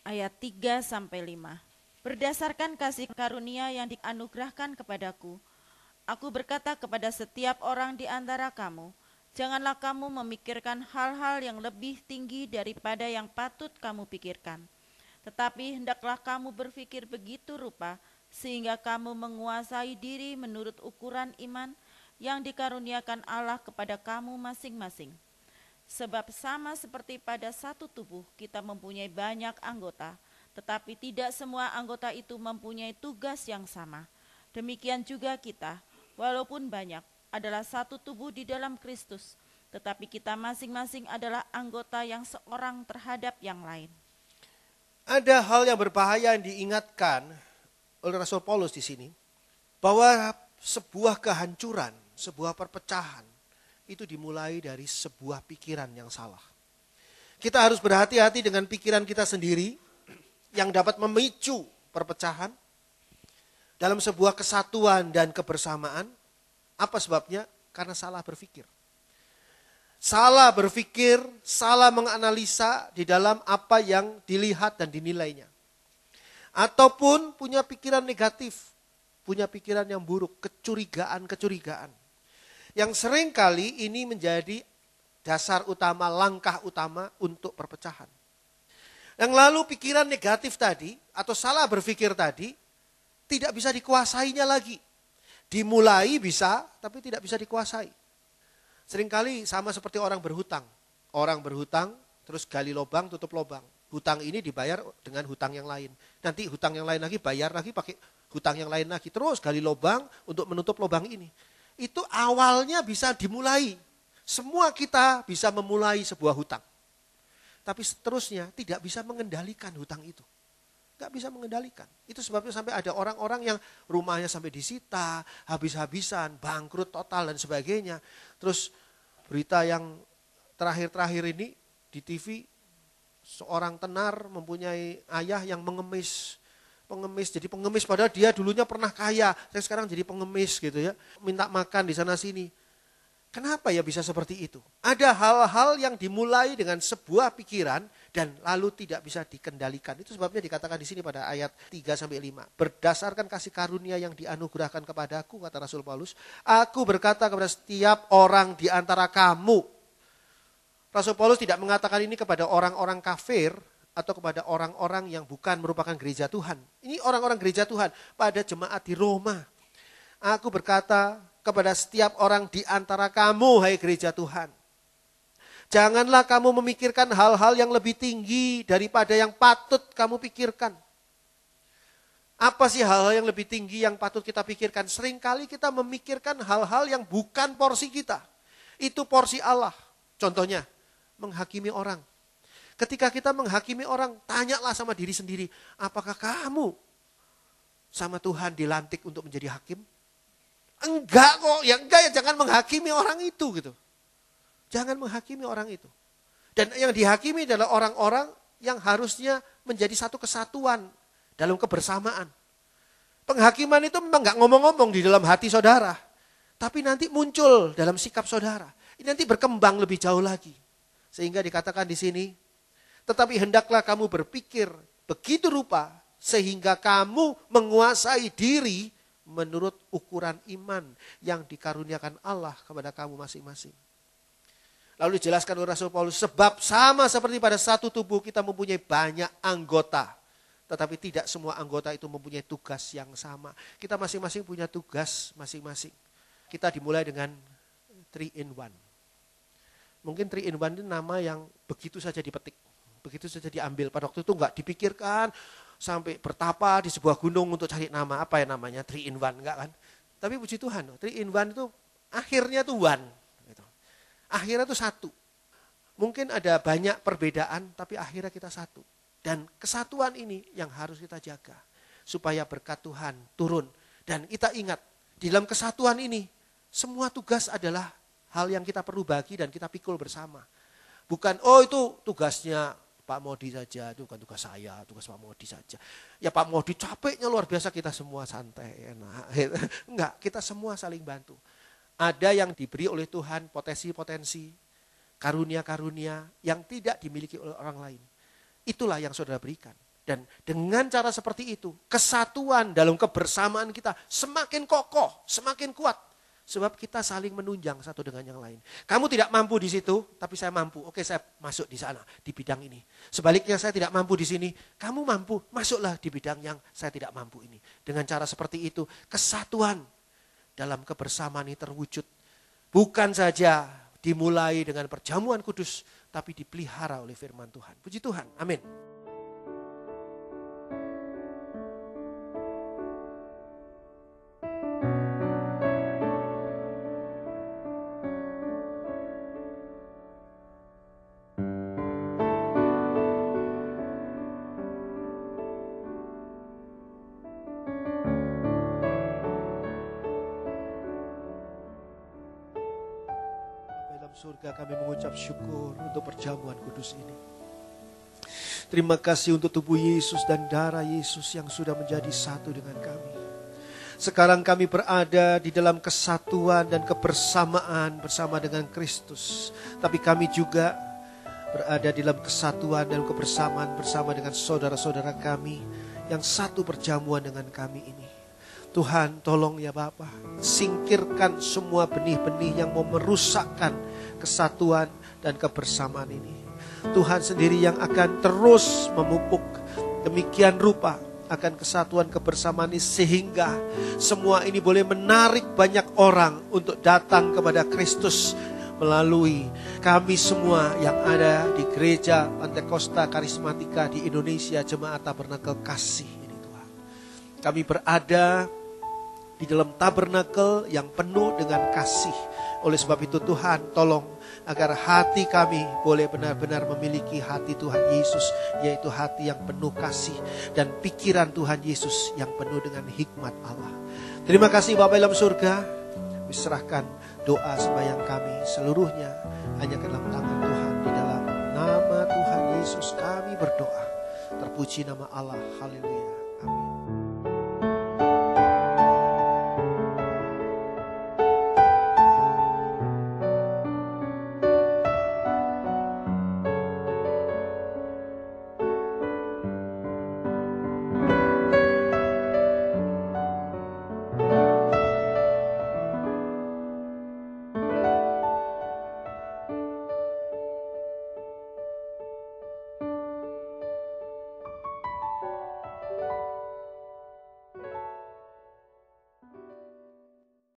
ayat 3 sampai 5. Berdasarkan kasih karunia yang dianugerahkan kepadaku, aku berkata kepada setiap orang di antara kamu, Janganlah kamu memikirkan hal-hal yang lebih tinggi daripada yang patut kamu pikirkan. Tetapi hendaklah kamu berpikir begitu rupa sehingga kamu menguasai diri menurut ukuran iman yang dikaruniakan Allah kepada kamu masing-masing. Sebab sama seperti pada satu tubuh kita mempunyai banyak anggota, tetapi tidak semua anggota itu mempunyai tugas yang sama. Demikian juga kita, walaupun banyak, adalah satu tubuh di dalam Kristus, tetapi kita masing-masing adalah anggota yang seorang terhadap yang lain. Ada hal yang berbahaya yang diingatkan oleh Rasul Paulus di sini, bahwa sebuah kehancuran, sebuah perpecahan itu dimulai dari sebuah pikiran yang salah. Kita harus berhati-hati dengan pikiran kita sendiri yang dapat memicu perpecahan dalam sebuah kesatuan dan kebersamaan apa sebabnya? Karena salah berpikir. Salah berpikir, salah menganalisa di dalam apa yang dilihat dan dinilainya. Ataupun punya pikiran negatif, punya pikiran yang buruk, kecurigaan-kecurigaan. Yang sering kali ini menjadi dasar utama, langkah utama untuk perpecahan. Yang lalu pikiran negatif tadi atau salah berpikir tadi tidak bisa dikuasainya lagi. Dimulai bisa, tapi tidak bisa dikuasai. Seringkali sama seperti orang berhutang. Orang berhutang, terus gali lobang, tutup lobang. Hutang ini dibayar dengan hutang yang lain. Nanti hutang yang lain lagi, bayar lagi pakai hutang yang lain lagi. Terus gali lobang untuk menutup lobang ini. Itu awalnya bisa dimulai. Semua kita bisa memulai sebuah hutang. Tapi seterusnya tidak bisa mengendalikan hutang itu. Gak bisa mengendalikan. Itu sebabnya sampai ada orang-orang yang rumahnya sampai disita, habis-habisan, bangkrut total dan sebagainya. Terus berita yang terakhir-terakhir ini di TV, seorang tenar mempunyai ayah yang mengemis pengemis jadi pengemis padahal dia dulunya pernah kaya saya sekarang jadi pengemis gitu ya minta makan di sana sini kenapa ya bisa seperti itu ada hal-hal yang dimulai dengan sebuah pikiran dan lalu tidak bisa dikendalikan. Itu sebabnya dikatakan di sini pada ayat 3 sampai 5. Berdasarkan kasih karunia yang dianugerahkan kepadaku kata Rasul Paulus, aku berkata kepada setiap orang di antara kamu. Rasul Paulus tidak mengatakan ini kepada orang-orang kafir atau kepada orang-orang yang bukan merupakan gereja Tuhan. Ini orang-orang gereja Tuhan pada jemaat di Roma. Aku berkata kepada setiap orang di antara kamu, hai gereja Tuhan Janganlah kamu memikirkan hal-hal yang lebih tinggi daripada yang patut kamu pikirkan. Apa sih hal-hal yang lebih tinggi yang patut kita pikirkan? Seringkali kita memikirkan hal-hal yang bukan porsi kita. Itu porsi Allah. Contohnya, menghakimi orang. Ketika kita menghakimi orang, tanyalah sama diri sendiri, apakah kamu sama Tuhan dilantik untuk menjadi hakim? Enggak kok, ya enggak ya jangan menghakimi orang itu gitu. Jangan menghakimi orang itu. Dan yang dihakimi adalah orang-orang yang harusnya menjadi satu kesatuan dalam kebersamaan. Penghakiman itu memang nggak ngomong-ngomong di dalam hati saudara. Tapi nanti muncul dalam sikap saudara. Ini nanti berkembang lebih jauh lagi. Sehingga dikatakan di sini, tetapi hendaklah kamu berpikir begitu rupa sehingga kamu menguasai diri menurut ukuran iman yang dikaruniakan Allah kepada kamu masing-masing. Lalu dijelaskan oleh Rasul Paulus, sebab sama seperti pada satu tubuh kita mempunyai banyak anggota. Tetapi tidak semua anggota itu mempunyai tugas yang sama. Kita masing-masing punya tugas masing-masing. Kita dimulai dengan three in one. Mungkin three in one itu nama yang begitu saja dipetik. Begitu saja diambil. Pada waktu itu enggak dipikirkan sampai bertapa di sebuah gunung untuk cari nama. Apa ya namanya? Three in one enggak kan? Tapi puji Tuhan, three in one itu akhirnya tuh one Akhirnya itu satu. Mungkin ada banyak perbedaan, tapi akhirnya kita satu. Dan kesatuan ini yang harus kita jaga. Supaya berkat Tuhan turun. Dan kita ingat, di dalam kesatuan ini, semua tugas adalah hal yang kita perlu bagi dan kita pikul bersama. Bukan, oh itu tugasnya Pak Modi saja, itu bukan tugas saya, tugas Pak Modi saja. Ya Pak Modi capeknya luar biasa, kita semua santai, enak. Enggak, kita semua saling bantu ada yang diberi oleh Tuhan potensi-potensi, karunia-karunia yang tidak dimiliki oleh orang lain. Itulah yang saudara berikan. Dan dengan cara seperti itu, kesatuan dalam kebersamaan kita semakin kokoh, semakin kuat. Sebab kita saling menunjang satu dengan yang lain. Kamu tidak mampu di situ, tapi saya mampu. Oke, saya masuk di sana, di bidang ini. Sebaliknya saya tidak mampu di sini, kamu mampu, masuklah di bidang yang saya tidak mampu ini. Dengan cara seperti itu, kesatuan dalam kebersamaan ini terwujud. Bukan saja dimulai dengan perjamuan kudus, tapi dipelihara oleh firman Tuhan. Puji Tuhan, amin. mengucap syukur untuk perjamuan kudus ini. Terima kasih untuk tubuh Yesus dan darah Yesus yang sudah menjadi satu dengan kami. Sekarang kami berada di dalam kesatuan dan kebersamaan bersama dengan Kristus. Tapi kami juga berada di dalam kesatuan dan kebersamaan bersama dengan saudara-saudara kami yang satu perjamuan dengan kami ini. Tuhan tolong ya Bapa, singkirkan semua benih-benih yang mau merusakkan kesatuan, dan kebersamaan ini. Tuhan sendiri yang akan terus memupuk demikian rupa akan kesatuan kebersamaan ini sehingga semua ini boleh menarik banyak orang untuk datang kepada Kristus melalui kami semua yang ada di gereja Pantekosta Karismatika di Indonesia Jemaat Tabernakel Kasih ini Tuhan. Kami berada di dalam tabernakel yang penuh dengan kasih. Oleh sebab itu Tuhan tolong agar hati kami boleh benar-benar memiliki hati Tuhan Yesus, yaitu hati yang penuh kasih dan pikiran Tuhan Yesus yang penuh dengan hikmat Allah. Terima kasih Bapak dalam surga. diserahkan doa sembahyang kami seluruhnya hanya ke dalam tangan Tuhan di dalam nama Tuhan Yesus kami berdoa. Terpuji nama Allah. Haleluya.